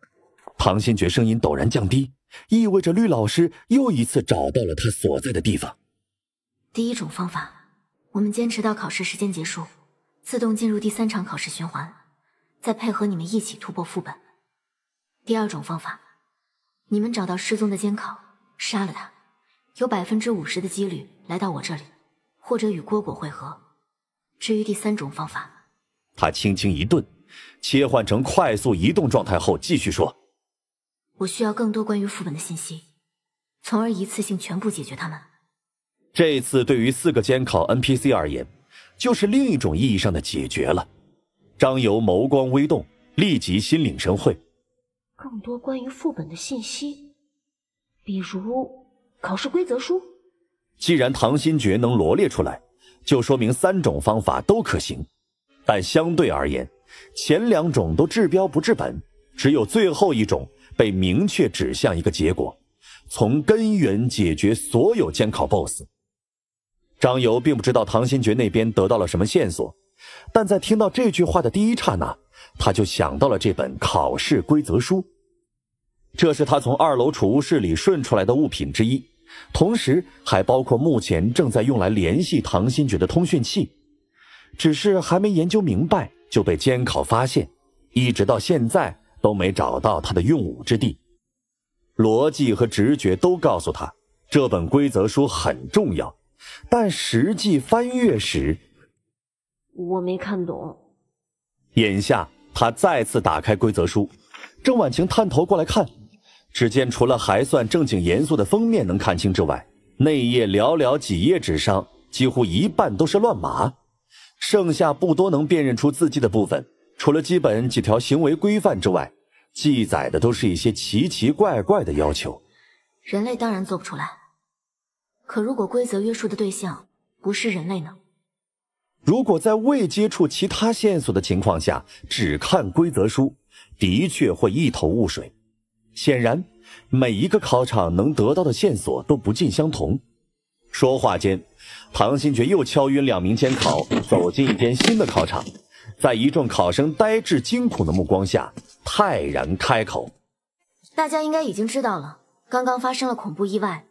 唐心觉声音陡然降低，意味着绿老师又一次找到了他所在的地方。第一种方法，我们坚持到考试时间结束，自动进入第三场考试循环，再配合你们一起突破副本。第二种方法，你们找到失踪的监考，杀了他，有百分之五十的几率来到我这里，或者与郭果会合。至于第三种方法，他轻轻一顿。切换成快速移动状态后，继续说。我需要更多关于副本的信息，从而一次性全部解决他们。这次对于四个监考 NPC 而言，就是另一种意义上的解决了。张由眸光微动，立即心领神会。更多关于副本的信息，比如考试规则书。既然唐心觉能罗列出来，就说明三种方法都可行，但相对而言。前两种都治标不治本，只有最后一种被明确指向一个结果，从根源解决所有监考 BOSS。张游并不知道唐心珏那边得到了什么线索，但在听到这句话的第一刹那，他就想到了这本考试规则书，这是他从二楼储物室里顺出来的物品之一，同时还包括目前正在用来联系唐心珏的通讯器，只是还没研究明白。就被监考发现，一直到现在都没找到他的用武之地。逻辑和直觉都告诉他，这本规则书很重要，但实际翻阅时，我没看懂。眼下他再次打开规则书，郑婉晴探头过来看，只见除了还算正经严肃的封面能看清之外，内页寥寥几页纸上几乎一半都是乱码。剩下不多能辨认出字迹的部分，除了基本几条行为规范之外，记载的都是一些奇奇怪怪的要求。人类当然做不出来，可如果规则约束的对象不是人类呢？如果在未接触其他线索的情况下，只看规则书，的确会一头雾水。显然，每一个考场能得到的线索都不尽相同。说话间。唐心珏又敲晕两名监考，走进一间新的考场，在一众考生呆滞惊恐的目光下，泰然开口：“大家应该已经知道了，刚刚发生了恐怖意外，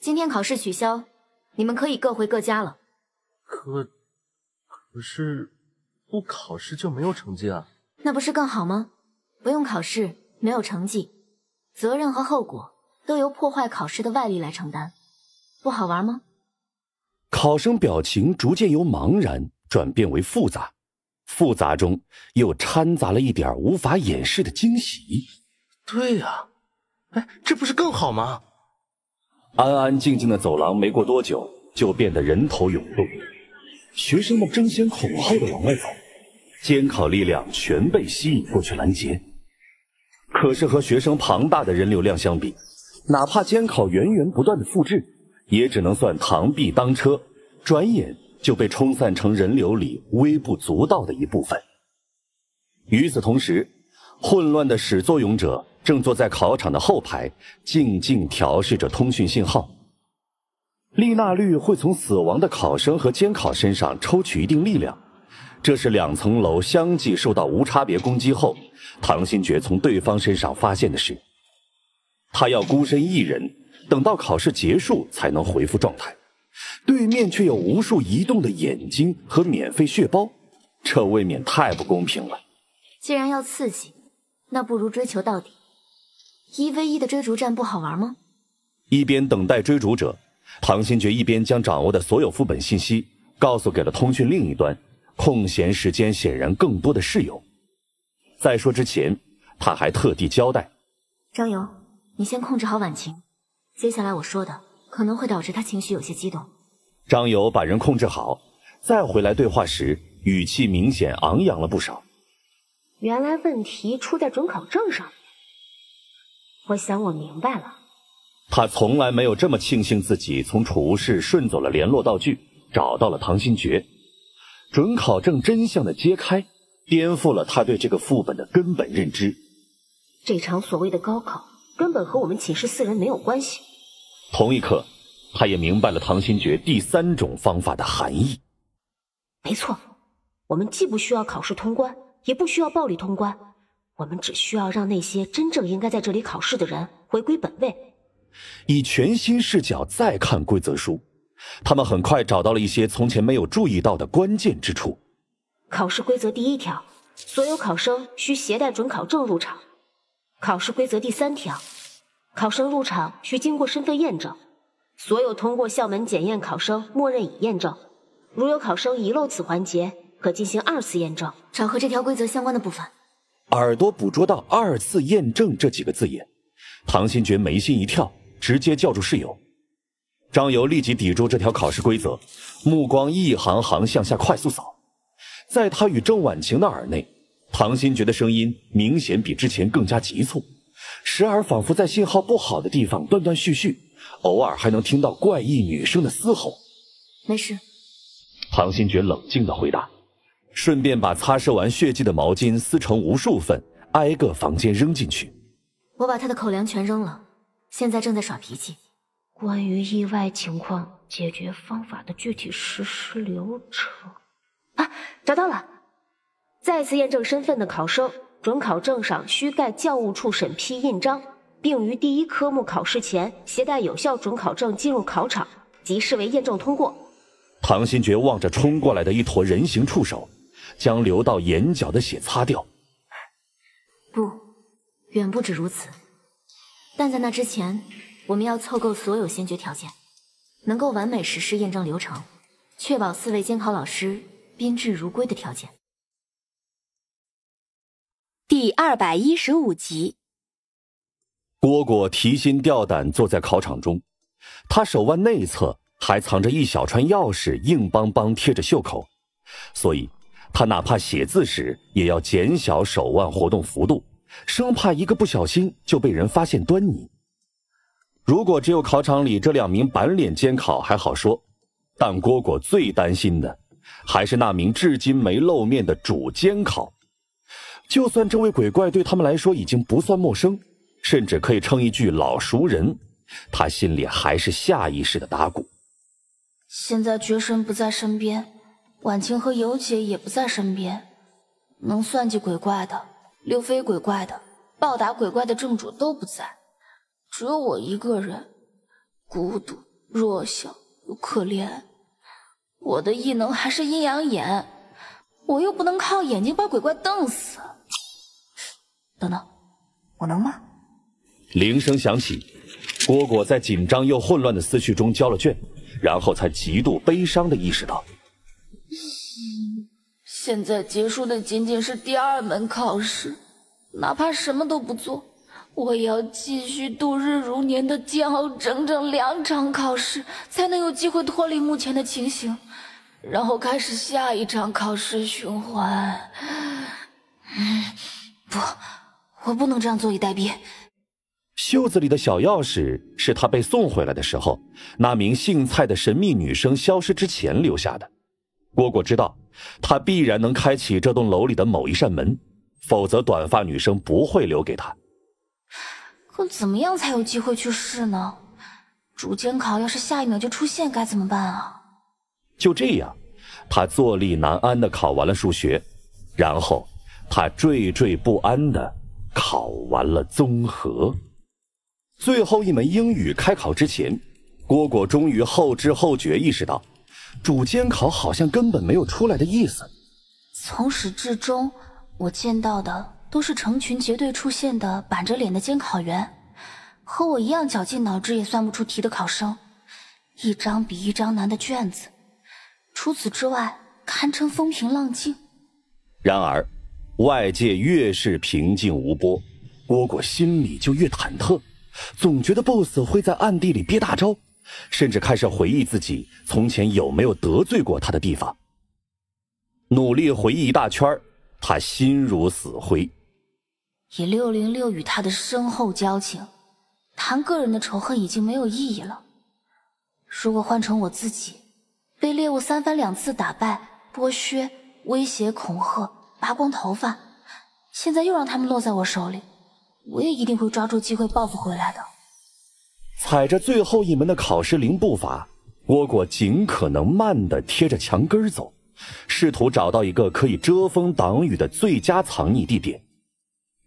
今天考试取消，你们可以各回各家了。可，可是不考试就没有成绩啊？那不是更好吗？不用考试，没有成绩，责任和后果都由破坏考试的外力来承担，不好玩吗？考生表情逐渐由茫然转变为复杂，复杂中又掺杂了一点无法掩饰的惊喜。对呀，哎，这不是更好吗？安安静静的走廊，没过多久就变得人头涌动，学生们争先恐后的往外走，监考力量全被吸引过去拦截。可是和学生庞大的人流量相比，哪怕监考源源不断的复制。也只能算螳臂当车，转眼就被冲散成人流里微不足道的一部分。与此同时，混乱的始作俑者正坐在考场的后排，静静调试着通讯信号。丽娜绿会从死亡的考生和监考身上抽取一定力量，这是两层楼相继受到无差别攻击后，唐心觉从对方身上发现的事。他要孤身一人。等到考试结束才能恢复状态，对面却有无数移动的眼睛和免费血包，这未免太不公平了。既然要刺激，那不如追求到底。一 v 一的追逐战不好玩吗？一边等待追逐者，唐新觉一边将掌握的所有副本信息告诉给了通讯另一端，空闲时间显然更多的室友。在说之前，他还特地交代：“张勇，你先控制好婉晴。”接下来我说的可能会导致他情绪有些激动。张友把人控制好，再回来对话时，语气明显昂扬了不少。原来问题出在准考证上面。我想我明白了。他从来没有这么庆幸自己从储物室顺走了联络道具，找到了唐心诀。准考证真相的揭开，颠覆了他对这个副本的根本认知。这场所谓的高考。根本和我们寝室四人没有关系。同一刻，他也明白了唐心珏第三种方法的含义。没错，我们既不需要考试通关，也不需要暴力通关，我们只需要让那些真正应该在这里考试的人回归本位。以全新视角再看规则书，他们很快找到了一些从前没有注意到的关键之处。考试规则第一条：所有考生需携带准考证入场。考试规则第三条，考生入场需经过身份验证。所有通过校门检验考生，默认已验证。如有考生遗漏此环节，可进行二次验证。找和这条规则相关的部分。耳朵捕捉到“二次验证”这几个字眼，唐新觉眉心一跳，直接叫住室友张游立即抵住这条考试规则，目光一行行向下快速扫，在他与郑婉晴的耳内。唐新觉的声音明显比之前更加急促，时而仿佛在信号不好的地方断断续续，偶尔还能听到怪异女声的嘶吼。没事。唐新觉冷静地回答，顺便把擦拭完血迹的毛巾撕成无数份，挨个房间扔进去。我把他的口粮全扔了，现在正在耍脾气。关于意外情况解决方法的具体实施流程啊，找到了。再次验证身份的考生，准考证上需盖教务处审批印章，并于第一科目考试前携带有效准考证进入考场，即视为验证通过。唐新珏望着冲过来的一坨人形触手，将流到眼角的血擦掉。不远不止如此，但在那之前，我们要凑够所有先决条件，能够完美实施验证流程，确保四位监考老师宾至如归的条件。第二百一十五集，蝈蝈提心吊胆坐在考场中，他手腕内侧还藏着一小串钥匙，硬邦邦贴着袖口，所以他哪怕写字时也要减小手腕活动幅度，生怕一个不小心就被人发现端倪。如果只有考场里这两名板脸监考还好说，但蝈蝈最担心的还是那名至今没露面的主监考。就算这位鬼怪对他们来说已经不算陌生，甚至可以称一句老熟人，他心里还是下意识的打鼓。现在绝神不在身边，婉晴和尤姐也不在身边，能算计鬼怪的、溜飞鬼怪的、暴打鬼怪的正主都不在，只有我一个人，孤独、弱小又可怜。我的异能还是阴阳眼，我又不能靠眼睛把鬼怪瞪死。我能吗？铃声响起，果果在紧张又混乱的思绪中交了卷，然后才极度悲伤的意识到，现在结束的仅仅是第二门考试，哪怕什么都不做，我也要继续度日如年的煎熬整整两场考试，才能有机会脱离目前的情形，然后开始下一场考试循环。不。我不能这样坐以待毙。袖子里的小钥匙是他被送回来的时候，那名姓蔡的神秘女生消失之前留下的。蝈蝈知道，他必然能开启这栋楼里的某一扇门，否则短发女生不会留给他。可怎么样才有机会去试呢？主监考要是下一秒就出现，该怎么办啊？就这样，他坐立难安地考完了数学，然后他惴惴不安地。考完了综合，最后一门英语开考之前，蝈蝈终于后知后觉意识到，主监考好像根本没有出来的意思。从始至终，我见到的都是成群结队出现的板着脸的监考员，和我一样绞尽脑汁也算不出题的考生，一张比一张难的卷子。除此之外，堪称风平浪静。然而。外界越是平静无波，蝈蝈心里就越忐忑，总觉得 BOSS 会在暗地里憋大招，甚至开始回忆自己从前有没有得罪过他的地方。努力回忆一大圈他心如死灰。以六零六与他的深厚交情，谈个人的仇恨已经没有意义了。如果换成我自己，被猎物三番两次打败、剥削、威胁、恐吓。拔光头发，现在又让他们落在我手里，我也一定会抓住机会报复回来的。踩着最后一门的考试零步伐，倭瓜尽可能慢的贴着墙根走，试图找到一个可以遮风挡雨的最佳藏匿地点。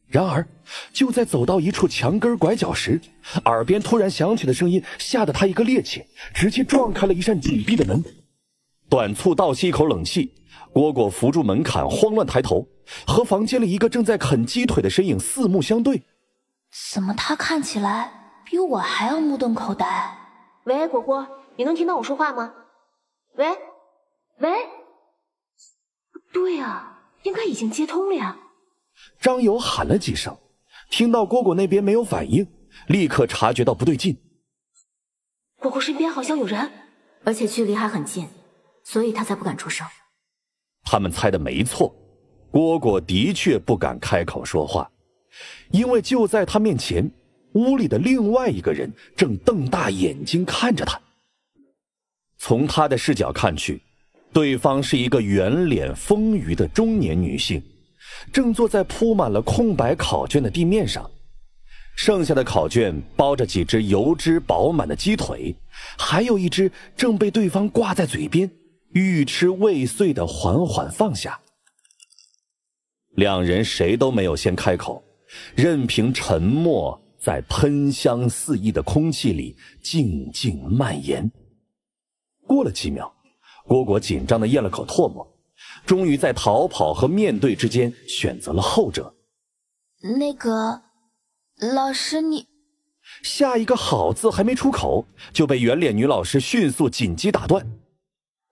然而，就在走到一处墙根拐角时，耳边突然响起的声音，吓得他一个趔趄，直接撞开了一扇紧闭的门。短促倒吸一口冷气。蝈蝈扶住门槛，慌乱抬头，和房间里一个正在啃鸡腿的身影四目相对。怎么他看起来比我还要目瞪口呆？喂，蝈蝈，你能听到我说话吗？喂，喂，对呀，应该已经接通了呀。张友喊了几声，听到蝈蝈那边没有反应，立刻察觉到不对劲。蝈蝈身边好像有人，而且距离还很近，所以他才不敢出声。他们猜的没错，蝈蝈的确不敢开口说话，因为就在他面前，屋里的另外一个人正瞪大眼睛看着他。从他的视角看去，对方是一个圆脸丰腴的中年女性，正坐在铺满了空白考卷的地面上，剩下的考卷包着几只油脂饱满的鸡腿，还有一只正被对方挂在嘴边。欲吃未遂的，缓缓放下。两人谁都没有先开口，任凭沉默在喷香四溢的空气里静静蔓延。过了几秒，郭果紧张的咽了口唾沫，终于在逃跑和面对之间选择了后者。那个老师，你下一个“好”字还没出口，就被圆脸女老师迅速紧急打断。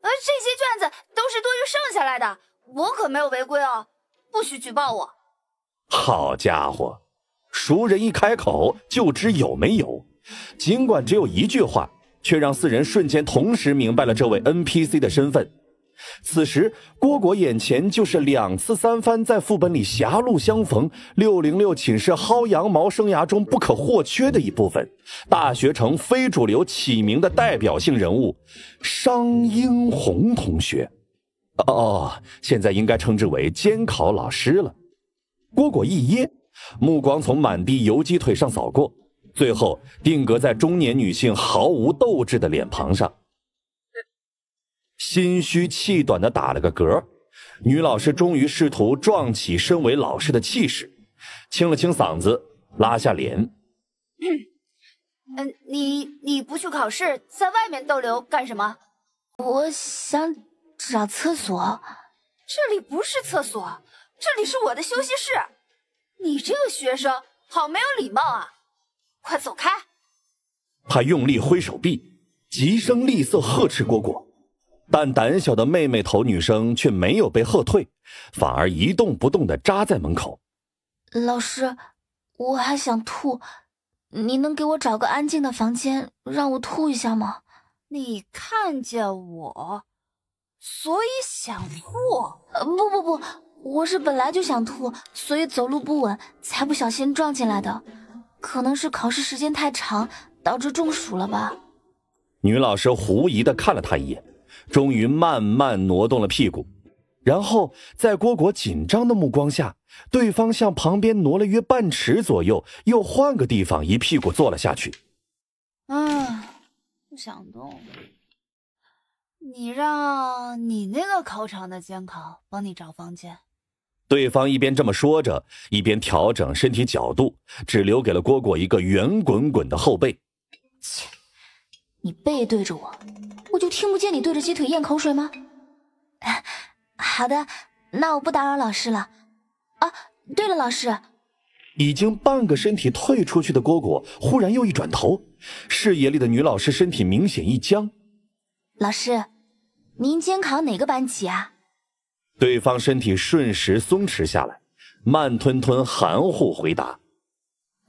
呃，这些卷子都是多余剩下来的，我可没有违规哦，不许举报我。好家伙，熟人一开口就知有没有，尽管只有一句话，却让四人瞬间同时明白了这位 NPC 的身份。此时，郭果眼前就是两次三番在副本里狭路相逢，六零六寝室薅羊毛生涯中不可或缺的一部分。大学城非主流起名的代表性人物，商英红同学。哦哦，现在应该称之为监考老师了。郭果一噎，目光从满地游击腿上扫过，最后定格在中年女性毫无斗志的脸庞上。心虚气短的打了个嗝，女老师终于试图壮起身为老师的气势，清了清嗓子，拉下脸：“嗯，你你不去考试，在外面逗留干什么？我想找厕所。这里不是厕所，这里是我的休息室。你这个学生好没有礼貌啊！快走开！”他用力挥手臂，急声厉色呵斥果果：“但胆小的妹妹头女生却没有被吓退，反而一动不动的扎在门口。老师，我还想吐，你能给我找个安静的房间让我吐一下吗？你看见我，所以想吐？不不不，我是本来就想吐，所以走路不稳才不小心撞进来的。可能是考试时间太长，导致中暑了吧？女老师狐疑的看了他一眼。终于慢慢挪动了屁股，然后在蝈蝈紧张的目光下，对方向旁边挪了约半尺左右，又换个地方一屁股坐了下去。啊，不想动。你让你那个考场的监考帮你找房间。对方一边这么说着，一边调整身体角度，只留给了蝈蝈一个圆滚滚的后背。切，你背对着我。我就听不见你对着鸡腿咽口水吗？好的，那我不打扰老师了。啊，对了，老师。已经半个身体退出去的蝈蝈忽然又一转头，视野里的女老师身体明显一僵。老师，您监考哪个班级啊？对方身体瞬时松弛下来，慢吞吞含糊回答：“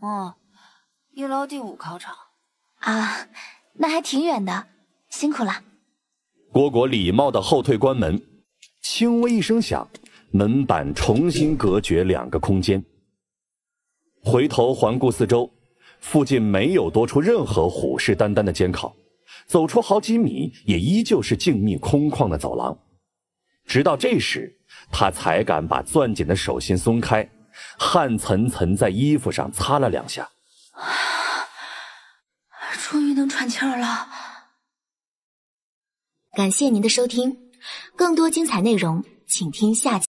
哦，一楼第五考场啊，那还挺远的。”辛苦了，郭果礼貌的后退关门，轻微一声响，门板重新隔绝两个空间。回头环顾四周，附近没有多出任何虎视眈眈的监考，走出好几米也依旧是静谧空旷的走廊。直到这时，他才敢把攥紧的手心松开，汗涔涔在衣服上擦了两下，终于能喘气儿了。感谢您的收听，更多精彩内容，请听下集。